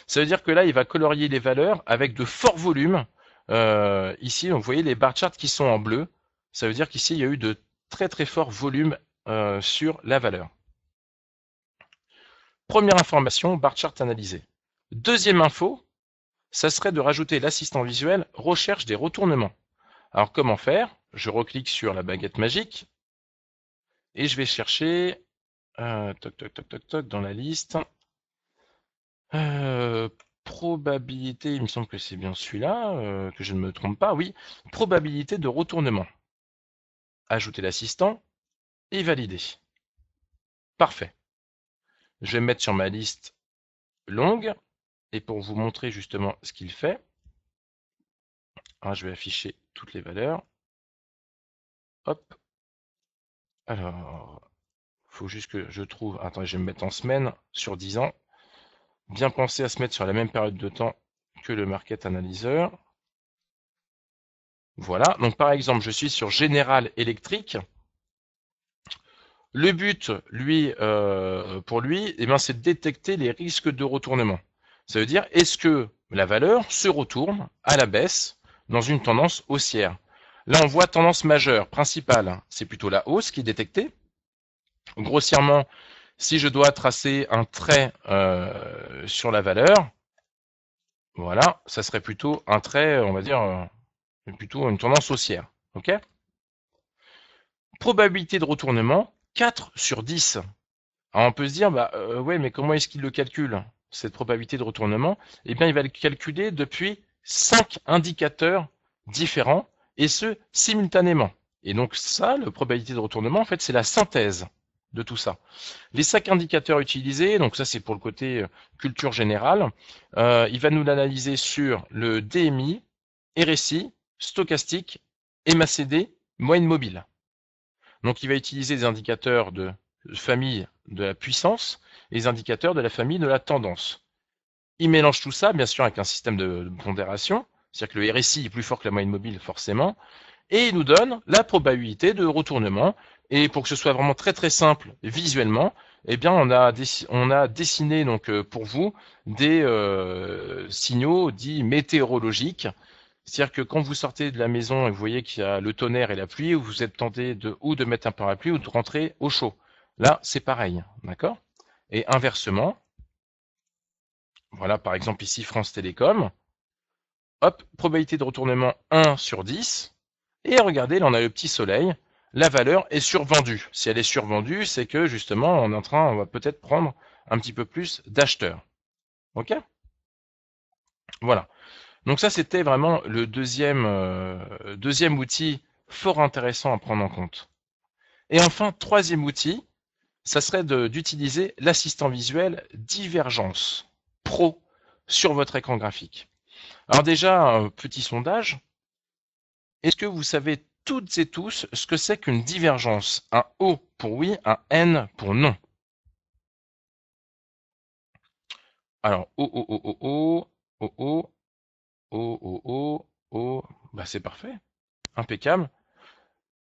Ça veut dire que là, il va colorier les valeurs avec de forts volumes euh, ici, vous voyez les bar charts qui sont en bleu. Ça veut dire qu'ici, il y a eu de très très forts volumes euh, sur la valeur. Première information, bar chart analysé. Deuxième info, ça serait de rajouter l'assistant visuel recherche des retournements. Alors comment faire Je reclique sur la baguette magique et je vais chercher euh, toc, toc, toc, toc, toc, dans la liste probabilité, il me semble que c'est bien celui-là, euh, que je ne me trompe pas, oui, probabilité de retournement. Ajouter l'assistant et valider. Parfait. Je vais mettre sur ma liste longue et pour vous montrer justement ce qu'il fait, ah, je vais afficher toutes les valeurs. Hop. Alors, faut juste que je trouve, attendez, je vais me mettre en semaine sur 10 ans bien penser à se mettre sur la même période de temps que le market analyzer. Voilà, donc par exemple, je suis sur General Electric. Le but, lui, euh, pour lui, eh ben, c'est de détecter les risques de retournement. Ça veut dire, est-ce que la valeur se retourne à la baisse dans une tendance haussière Là, on voit tendance majeure, principale, c'est plutôt la hausse qui est détectée. Grossièrement, si je dois tracer un trait euh, sur la valeur, voilà, ça serait plutôt un trait, on va dire, euh, plutôt une tendance haussière. OK Probabilité de retournement, 4 sur 10. Alors on peut se dire, bah euh, ouais, mais comment est-ce qu'il le calcule, cette probabilité de retournement Eh bien, il va le calculer depuis 5 indicateurs différents, et ce, simultanément. Et donc ça, la probabilité de retournement, en fait, c'est la synthèse de tout ça. Les cinq indicateurs utilisés, donc ça c'est pour le côté euh, culture générale, euh, il va nous l'analyser sur le DMI, RSI, stochastique, MACD, moyenne mobile. Donc il va utiliser des indicateurs de famille de la puissance et les indicateurs de la famille de la tendance. Il mélange tout ça, bien sûr, avec un système de pondération, c'est-à-dire que le RSI est plus fort que la moyenne mobile, forcément, et il nous donne la probabilité de retournement et pour que ce soit vraiment très très simple visuellement, eh bien on a, on a dessiné donc euh, pour vous des euh, signaux dits météorologiques. C'est-à-dire que quand vous sortez de la maison et vous voyez qu'il y a le tonnerre et la pluie, vous êtes tenté de ou de mettre un parapluie ou de rentrer au chaud. Là, c'est pareil, d'accord Et inversement, voilà par exemple ici France Télécom, hop, probabilité de retournement 1 sur 10, et regardez, là on a le petit soleil, la valeur est survendue. Si elle est survendue, c'est que justement, on en train, on va peut-être prendre un petit peu plus d'acheteurs. OK Voilà. Donc ça, c'était vraiment le deuxième, euh, deuxième outil fort intéressant à prendre en compte. Et enfin, troisième outil, ça serait d'utiliser l'assistant visuel Divergence Pro sur votre écran graphique. Alors déjà, un petit sondage. Est-ce que vous savez toutes et tous ce que c'est qu'une divergence, un O pour oui, un N pour non. Alors, O, O, O, O, O, O, O, O, O, O, bah c'est parfait, impeccable.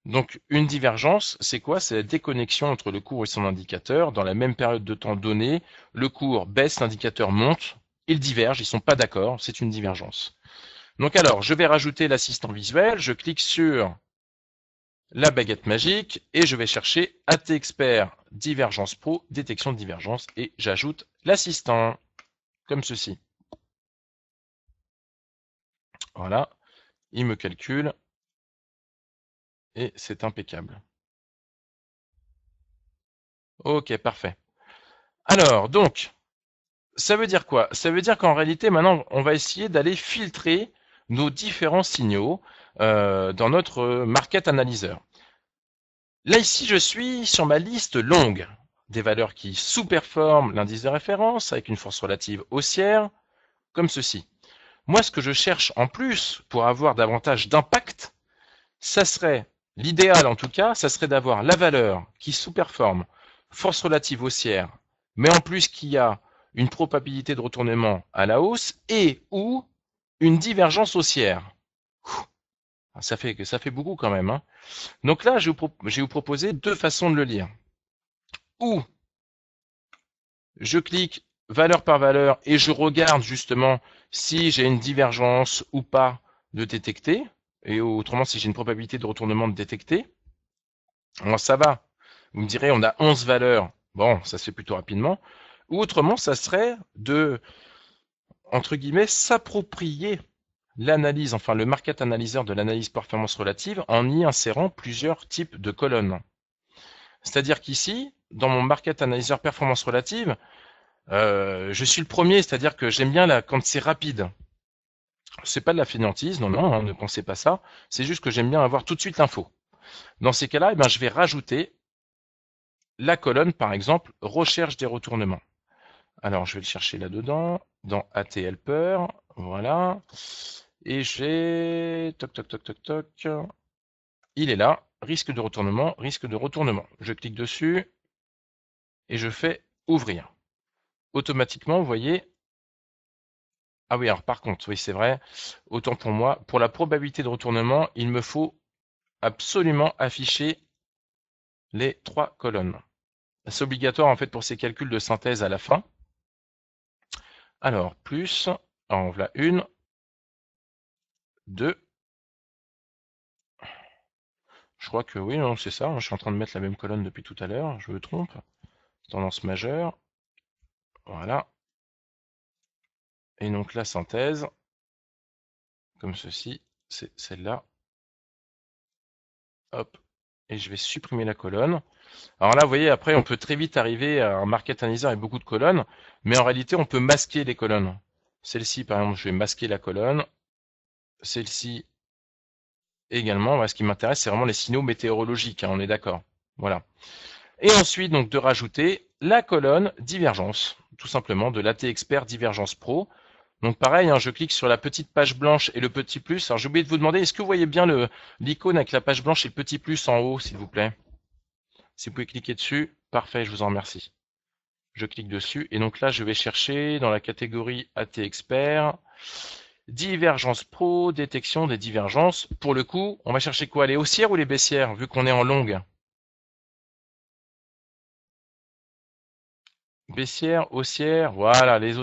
Donc, une divergence, c'est quoi C'est la déconnexion entre le cours et son indicateur. Dans la même période de temps donnée, le cours baisse, l'indicateur monte, ils divergent, ils ne sont pas d'accord, c'est une divergence. Donc alors, je vais rajouter l'assistant visuel, je clique sur la baguette magique et je vais chercher AT Expert Divergence Pro, détection de divergence et j'ajoute l'assistant comme ceci. Voilà, il me calcule et c'est impeccable. Ok, parfait. Alors, donc, ça veut dire quoi Ça veut dire qu'en réalité, maintenant, on va essayer d'aller filtrer nos différents signaux euh, dans notre market analyzer. Là ici, je suis sur ma liste longue des valeurs qui sous-performent l'indice de référence avec une force relative haussière, comme ceci. Moi, ce que je cherche en plus pour avoir davantage d'impact, ça serait, l'idéal en tout cas, ça serait d'avoir la valeur qui sous-performe force relative haussière, mais en plus qui a une probabilité de retournement à la hausse et ou une divergence haussière. Ah, ça fait, ça fait beaucoup quand même. Hein. Donc là, je vais, vous proposer deux façons de le lire. Ou je clique valeur par valeur et je regarde justement si j'ai une divergence ou pas de détecter, et autrement si j'ai une probabilité de retournement de détecter. ça va, vous me direz on a 11 valeurs, bon ça se fait plutôt rapidement, ou autrement ça serait de, entre guillemets, s'approprier l'analyse, enfin le market analyzer de l'analyse performance relative en y insérant plusieurs types de colonnes. C'est-à-dire qu'ici, dans mon market analyzer performance relative, euh, je suis le premier, c'est-à-dire que j'aime bien la, quand c'est rapide. C'est pas de la fainéantise, non, non, hein, ne pensez pas ça. C'est juste que j'aime bien avoir tout de suite l'info. Dans ces cas-là, eh ben, je vais rajouter la colonne, par exemple, recherche des retournements. Alors, je vais le chercher là-dedans, dans AT Helper, voilà. Et j'ai... Toc, toc, toc, toc, toc. Il est là. Risque de retournement, risque de retournement. Je clique dessus et je fais ouvrir. Automatiquement, vous voyez... Ah oui, alors par contre, oui, c'est vrai. Autant pour moi, pour la probabilité de retournement, il me faut absolument afficher les trois colonnes. C'est obligatoire en fait pour ces calculs de synthèse à la fin. Alors, plus, alors on voilà une, 2. Je crois que oui, non, hein, c'est ça. Hein, je suis en train de mettre la même colonne depuis tout à l'heure. Je me trompe. Tendance majeure. Voilà. Et donc la synthèse, comme ceci, c'est celle-là. Hop. Et je vais supprimer la colonne. Alors là, vous voyez, après, on peut très vite arriver à un market analyzer avec beaucoup de colonnes, mais en réalité, on peut masquer les colonnes. Celle-ci, par exemple, je vais masquer la colonne celle-ci également. ce qui m'intéresse, c'est vraiment les signaux météorologiques, hein, on est d'accord. Voilà. Et ensuite, donc, de rajouter la colonne divergence, tout simplement, de l'AT Expert Divergence Pro. Donc pareil, hein, je clique sur la petite page blanche et le petit plus. Alors j'ai oublié de vous demander, est-ce que vous voyez bien l'icône avec la page blanche et le petit plus en haut, s'il vous plaît Si vous pouvez cliquer dessus, parfait, je vous en remercie. Je clique dessus et donc là, je vais chercher dans la catégorie AT Expert. Divergence pro, détection des divergences. Pour le coup, on va chercher quoi Les haussières ou les baissières, vu qu'on est en longue Baissière, haussière, voilà, les,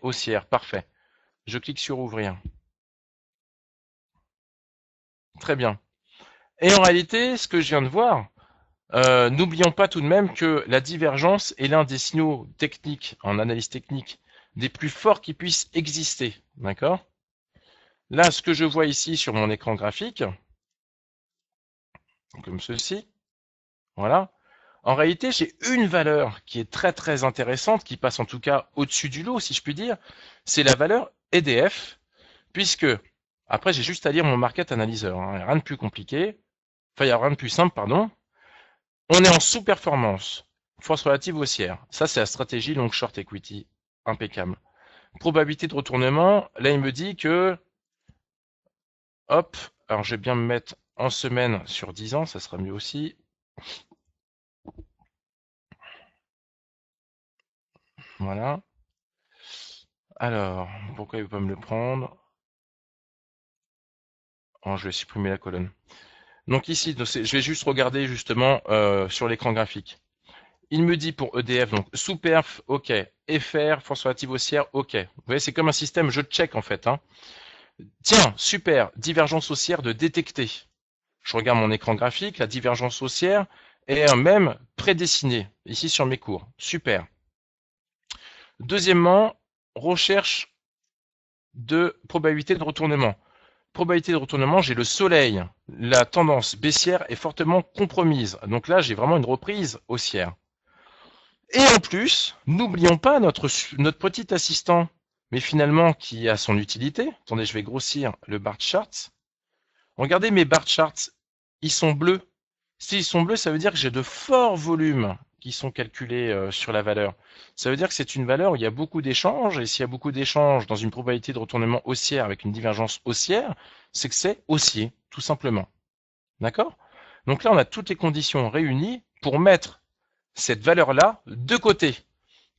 haussières, parfait. Je clique sur ouvrir. Très bien. Et en réalité, ce que je viens de voir, euh, n'oublions pas tout de même que la divergence est l'un des signaux techniques, en analyse technique, des plus forts qui puissent exister. D'accord Là, ce que je vois ici sur mon écran graphique, comme ceci, voilà, en réalité, j'ai une valeur qui est très très intéressante, qui passe en tout cas au-dessus du lot, si je puis dire, c'est la valeur EDF, puisque, après j'ai juste à lire mon market analyzer, hein, rien de plus compliqué, enfin il n'y a rien de plus simple, pardon, on est en sous-performance, force relative haussière, ça c'est la stratégie long short equity, impeccable. Probabilité de retournement, là il me dit que Hop, alors je vais bien me mettre en semaine sur 10 ans, ça sera mieux aussi. Voilà. Alors, pourquoi il ne veut pas me le prendre oh, Je vais supprimer la colonne. Donc ici, je vais juste regarder justement euh, sur l'écran graphique. Il me dit pour EDF, donc sous perf, ok. FR, force relative haussière, ok. Vous voyez, c'est comme un système, je check en fait. Hein. Tiens, super, divergence haussière de détecter. Je regarde mon écran graphique, la divergence haussière est même prédessinée, ici sur mes cours. Super. Deuxièmement, recherche de probabilité de retournement. Probabilité de retournement, j'ai le soleil. La tendance baissière est fortement compromise. Donc là, j'ai vraiment une reprise haussière. Et en plus, n'oublions pas notre petit assistant mais finalement qui a son utilité. Attendez, je vais grossir le bar chart. Regardez mes bar charts, ils sont bleus. S'ils sont bleus, ça veut dire que j'ai de forts volumes qui sont calculés euh, sur la valeur. Ça veut dire que c'est une valeur où il y a beaucoup d'échanges, et s'il y a beaucoup d'échanges dans une probabilité de retournement haussière avec une divergence haussière, c'est que c'est haussier, tout simplement. D'accord Donc là, on a toutes les conditions réunies pour mettre cette valeur-là de côté.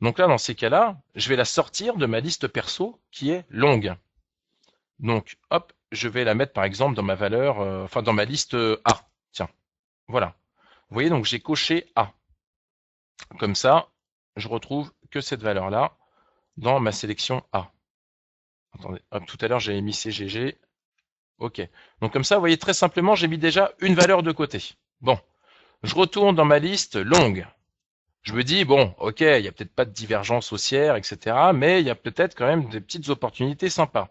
Donc là, dans ces cas-là, je vais la sortir de ma liste perso qui est longue. Donc, hop, je vais la mettre par exemple dans ma valeur, euh, enfin dans ma liste euh, A. Tiens, voilà. Vous voyez, donc j'ai coché A. Comme ça, je retrouve que cette valeur-là dans ma sélection A. Attendez, hop, tout à l'heure j'avais mis CGG. OK. Donc comme ça, vous voyez, très simplement, j'ai mis déjà une valeur de côté. Bon, je retourne dans ma liste longue je me dis bon, ok, il y a peut-être pas de divergence haussière, etc. Mais il y a peut-être quand même des petites opportunités sympas.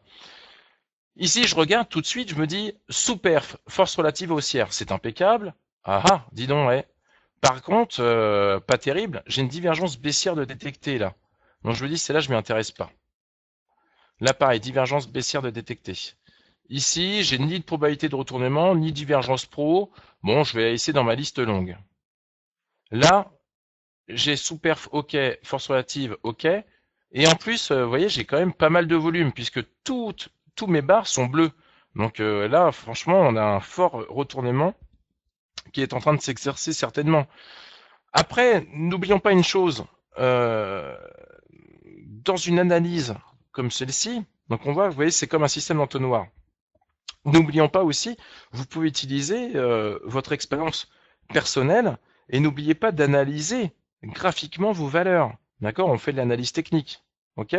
Ici, je regarde tout de suite, je me dis super, force relative haussière, c'est impeccable. Ah ah, dis donc, ouais. Par contre, euh, pas terrible, j'ai une divergence baissière de détecter là. Donc je me dis, c'est là, je m'y intéresse pas. Là, pareil, divergence baissière de détecter. Ici, j'ai ni de probabilité de retournement, ni divergence pro. Bon, je vais essayer dans ma liste longue. Là, j'ai sous perf, ok, force relative, ok. Et en plus, euh, vous voyez, j'ai quand même pas mal de volume puisque toutes, tous mes barres sont bleus. Donc euh, là, franchement, on a un fort retournement qui est en train de s'exercer certainement. Après, n'oublions pas une chose. Euh, dans une analyse comme celle-ci, donc on voit, vous voyez, c'est comme un système d'entonnoir. N'oublions pas aussi, vous pouvez utiliser votre expérience personnelle et n'oubliez pas d'analyser graphiquement vos valeurs. D'accord On fait de l'analyse technique. OK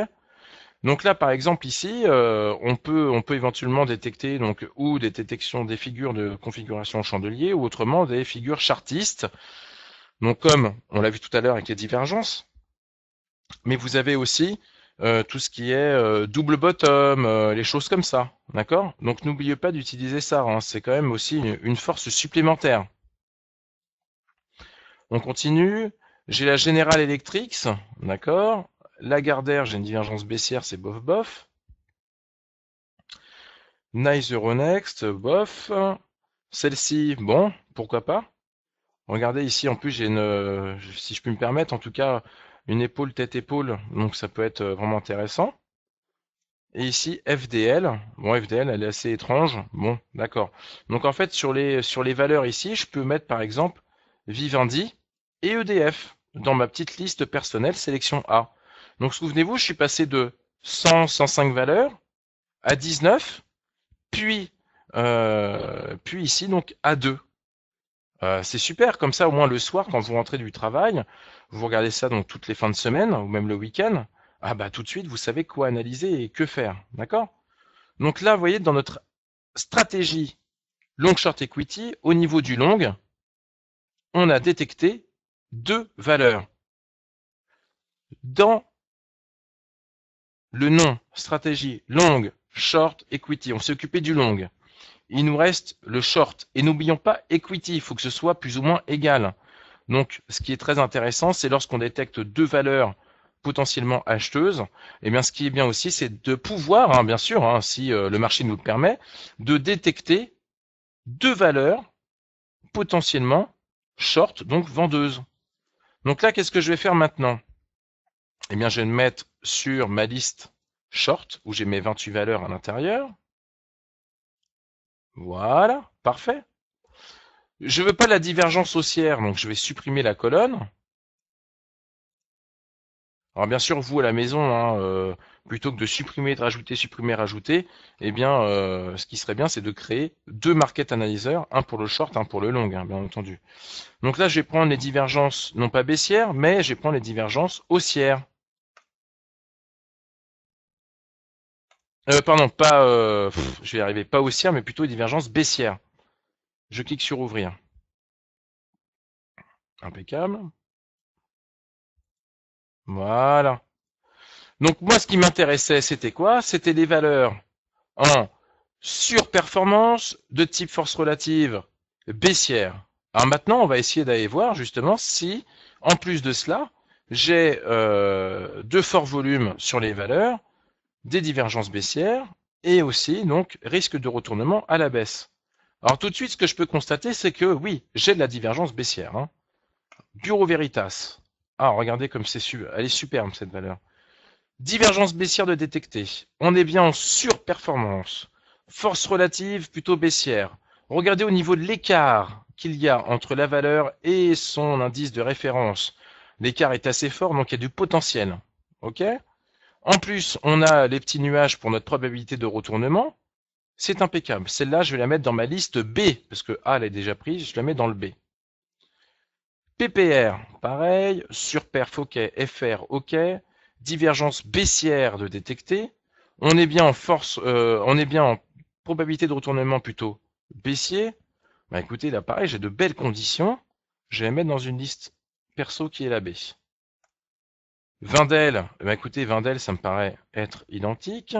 donc là, par exemple, ici, euh, on, peut, on peut éventuellement détecter donc, ou des détections des figures de configuration chandelier ou autrement des figures chartistes. Donc comme on l'a vu tout à l'heure avec les divergences, mais vous avez aussi euh, tout ce qui est euh, double bottom, les choses comme ça, d'accord Donc n'oubliez pas d'utiliser ça, hein. c'est quand même aussi une, force supplémentaire. On continue. J'ai la General Electrics, d'accord. Lagardère, j'ai une divergence baissière, c'est bof bof. Nice Euronext, bof. Celle-ci, bon, pourquoi pas. Regardez ici, en plus, j'ai une, si je peux me permettre, en tout cas, une épaule tête-épaule, donc ça peut être vraiment intéressant. Et ici, FDL. Bon, FDL, elle est assez étrange. Bon, d'accord. Donc en fait, sur les, sur les valeurs ici, je peux mettre par exemple Vivendi et EDF dans ma petite liste personnelle sélection A. Donc souvenez-vous, je suis passé de 100, 105 valeurs à 19, puis, euh, puis ici donc à 2. Euh, c'est super, comme ça au moins le soir quand vous rentrez du travail, vous regardez ça donc toutes les fins de semaine ou même le week-end, ah bah tout de suite vous savez quoi analyser et que faire, d'accord Donc là vous voyez dans notre stratégie long short equity, au niveau du long, on a détecté deux valeurs. Dans le nom, stratégie, long, short, equity, on s'est occupé du long. Il nous reste le short. Et n'oublions pas equity, il faut que ce soit plus ou moins égal. Donc, ce qui est très intéressant, c'est lorsqu'on détecte deux valeurs potentiellement acheteuses, et eh bien, ce qui est bien aussi, c'est de pouvoir, hein, bien sûr, hein, si euh, le marché nous le permet, de détecter deux valeurs potentiellement short, donc vendeuses. Donc là, qu'est-ce que je vais faire maintenant Eh bien, je vais me mettre sur ma liste short, où j'ai mes 28 valeurs à l'intérieur. Voilà, parfait. Je ne veux pas la divergence haussière, donc je vais supprimer la colonne. Alors bien sûr, vous à la maison, hein, euh, plutôt que de supprimer, de rajouter, supprimer, rajouter, eh bien, euh, ce qui serait bien, c'est de créer deux market Analyzer, un pour le short, un pour le long, hein, bien entendu. Donc là, je vais prendre les divergences, non pas baissières, mais je vais prendre les divergences haussières. Euh, pardon, pas, euh, je vais arriver, pas haussière, mais plutôt divergences baissières. Je clique sur ouvrir. Impeccable. Voilà. Donc moi, ce qui m'intéressait, c'était quoi C'était les valeurs en surperformance de type force relative baissière. Alors maintenant, on va essayer d'aller voir justement si, en plus de cela, j'ai euh, de forts volumes sur les valeurs, des divergences baissières et aussi donc risque de retournement à la baisse. Alors tout de suite, ce que je peux constater, c'est que oui, j'ai de la divergence baissière. Hein. Bureau Veritas, ah, regardez comme c'est elle est superbe cette valeur. Divergence baissière de détecter. On est bien en surperformance. Force relative plutôt baissière. Regardez au niveau de l'écart qu'il y a entre la valeur et son indice de référence. L'écart est assez fort, donc il y a du potentiel. OK En plus, on a les petits nuages pour notre probabilité de retournement. C'est impeccable. Celle-là, je vais la mettre dans ma liste B, parce que A, elle est déjà prise, je la mets dans le B. PPR, pareil, surperf OK, FR OK, divergence baissière de détecter. On est bien en force, euh, on est bien en probabilité de retournement plutôt baissier. Bah écoutez, là pareil, j'ai de belles conditions. Je vais les mettre dans une liste perso qui est la B. Vindel, bah écoutez, Vindel, ça me paraît être identique.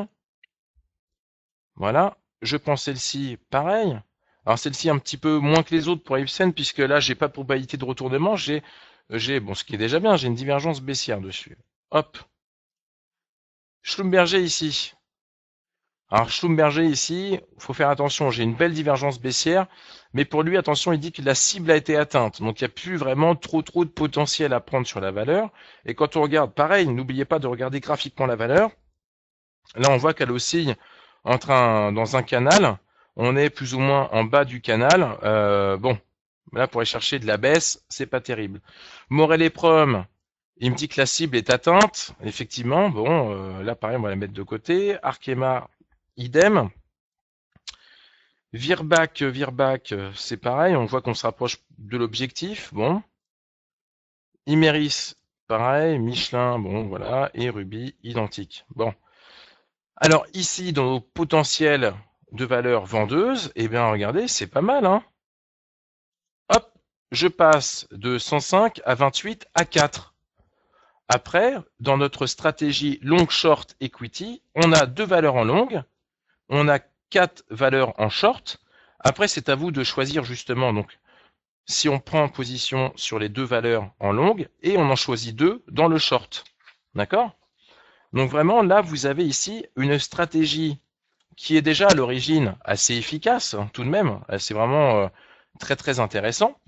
Voilà. Je prends celle-ci, pareil. Alors celle-ci un petit peu moins que les autres pour Ibsen, puisque là j'ai pas de probabilité de retournement, j'ai, euh, j'ai, bon ce qui est déjà bien, j'ai une divergence baissière dessus. Hop. Schlumberger ici. Alors Schlumberger ici, faut faire attention, j'ai une belle divergence baissière, mais pour lui, attention, il dit que la cible a été atteinte, donc il n'y a plus vraiment trop trop de potentiel à prendre sur la valeur. Et quand on regarde, pareil, n'oubliez pas de regarder graphiquement la valeur. Là, on voit qu'elle oscille entre dans un canal on est plus ou moins en bas du canal. Euh, bon, là pour aller chercher de la baisse, c'est pas terrible. Morel et Prom, il me dit que la cible est atteinte. Effectivement, bon, euh, là pareil, on va la mettre de côté. Arkema, idem. Virbac, Virbac, c'est pareil, on voit qu'on se rapproche de l'objectif. Bon. Imeris, pareil, Michelin, bon voilà, et Ruby, identique. Bon. Alors ici, dans nos potentiels de valeurs vendeuses, eh bien regardez, c'est pas mal. Hein Hop, je passe de 105 à 28 à 4. Après, dans notre stratégie long short equity, on a deux valeurs en longue, on a quatre valeurs en short. Après, c'est à vous de choisir justement donc si on prend position sur les deux valeurs en longue et on en choisit deux dans le short. D'accord Donc vraiment là, vous avez ici une stratégie qui est déjà à l'origine assez efficace hein, tout de même. Euh, c'est vraiment euh, très très intéressant.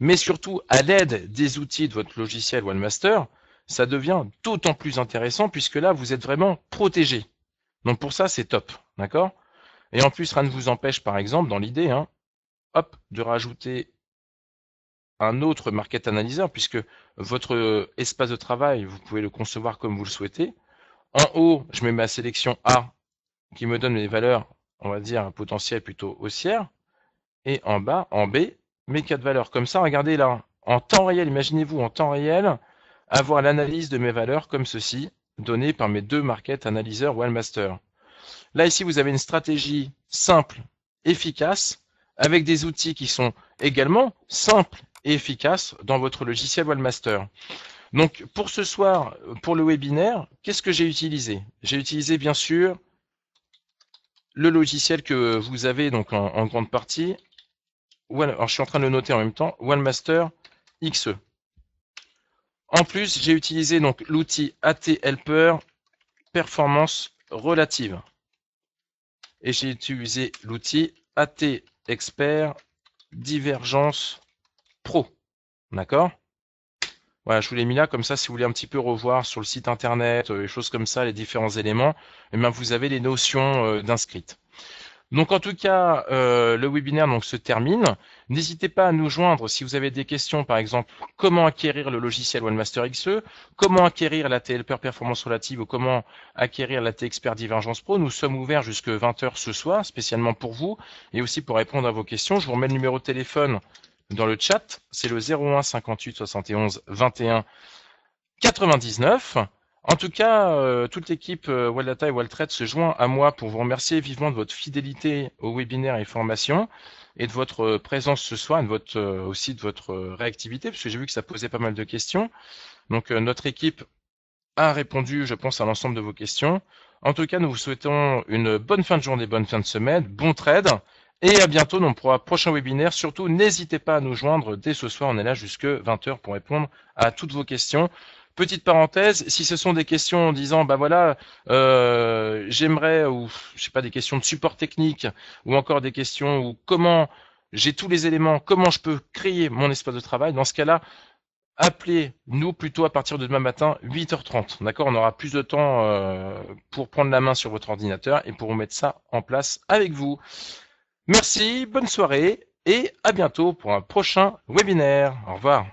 Mais surtout, à l'aide des outils de votre logiciel OneMaster, ça devient d'autant plus intéressant puisque là, vous êtes vraiment protégé. Donc pour ça, c'est top, d'accord Et en plus, rien ne vous empêche, par exemple, dans l'idée, hein, hop, de rajouter un autre market analyzer puisque votre espace de travail, vous pouvez le concevoir comme vous le souhaitez. En haut, je mets ma sélection A qui me donne mes valeurs, on va dire, un potentiel plutôt haussière. Et en bas, en B, mes quatre valeurs. Comme ça, regardez là, en temps réel, imaginez-vous en temps réel, avoir l'analyse de mes valeurs comme ceci, donnée par mes deux market analyser Wallmaster. Là, ici, vous avez une stratégie simple, efficace, avec des outils qui sont également simples et efficaces dans votre logiciel Wallmaster. Donc, pour ce soir, pour le webinaire, qu'est-ce que j'ai utilisé J'ai utilisé, bien sûr, le logiciel que vous avez donc en, grande partie, alors je suis en train de le noter en même temps, OneMaster XE. En plus, j'ai utilisé donc l'outil AT Helper performance relative. Et j'ai utilisé l'outil AT Expert Divergence Pro. D'accord voilà, je vous l'ai mis là, comme ça, si vous voulez un petit peu revoir sur le site internet, euh, les choses comme ça, les différents éléments, Et eh ben, vous avez les notions euh, d'inscrite. Donc en tout cas, euh, le webinaire donc, se termine. N'hésitez pas à nous joindre si vous avez des questions, par exemple, comment acquérir le logiciel OneMaster XE, comment acquérir la TLPer Performance Relative ou comment acquérir la t Divergence Pro. Nous sommes ouverts jusqu'à 20h ce soir, spécialement pour vous, et aussi pour répondre à vos questions. Je vous remets le numéro de téléphone dans le chat, c'est le 01 58 71 21 99. En tout cas, euh, toute l'équipe euh, Wildata et Waltrade se joint à moi pour vous remercier vivement de votre fidélité au webinaire et formation et de votre euh, présence ce soir, votre, aussi de votre réactivité, puisque j'ai vu que ça posait pas mal de questions. Donc notre équipe a répondu, je pense, à l'ensemble de vos questions. En tout cas, nous vous souhaitons une bonne fin de journée, bonne fin de semaine, bon trade. Et à bientôt pour un prochain webinaire. Surtout, n'hésitez pas à nous joindre dès ce soir. On est là jusque 20h pour répondre à toutes vos questions. Petite parenthèse, si ce sont des questions en disant bah voilà, euh, j'aimerais ou je sais pas des questions de support technique ou encore des questions ou comment j'ai tous les éléments, comment je peux créer mon espace de travail, dans ce cas-là, appelez-nous plutôt à partir de demain matin 8h30. D'accord, on aura plus de temps euh, pour prendre la main sur votre ordinateur et pour mettre ça en place avec vous. Merci, bonne soirée et à bientôt pour un prochain webinaire. Au revoir.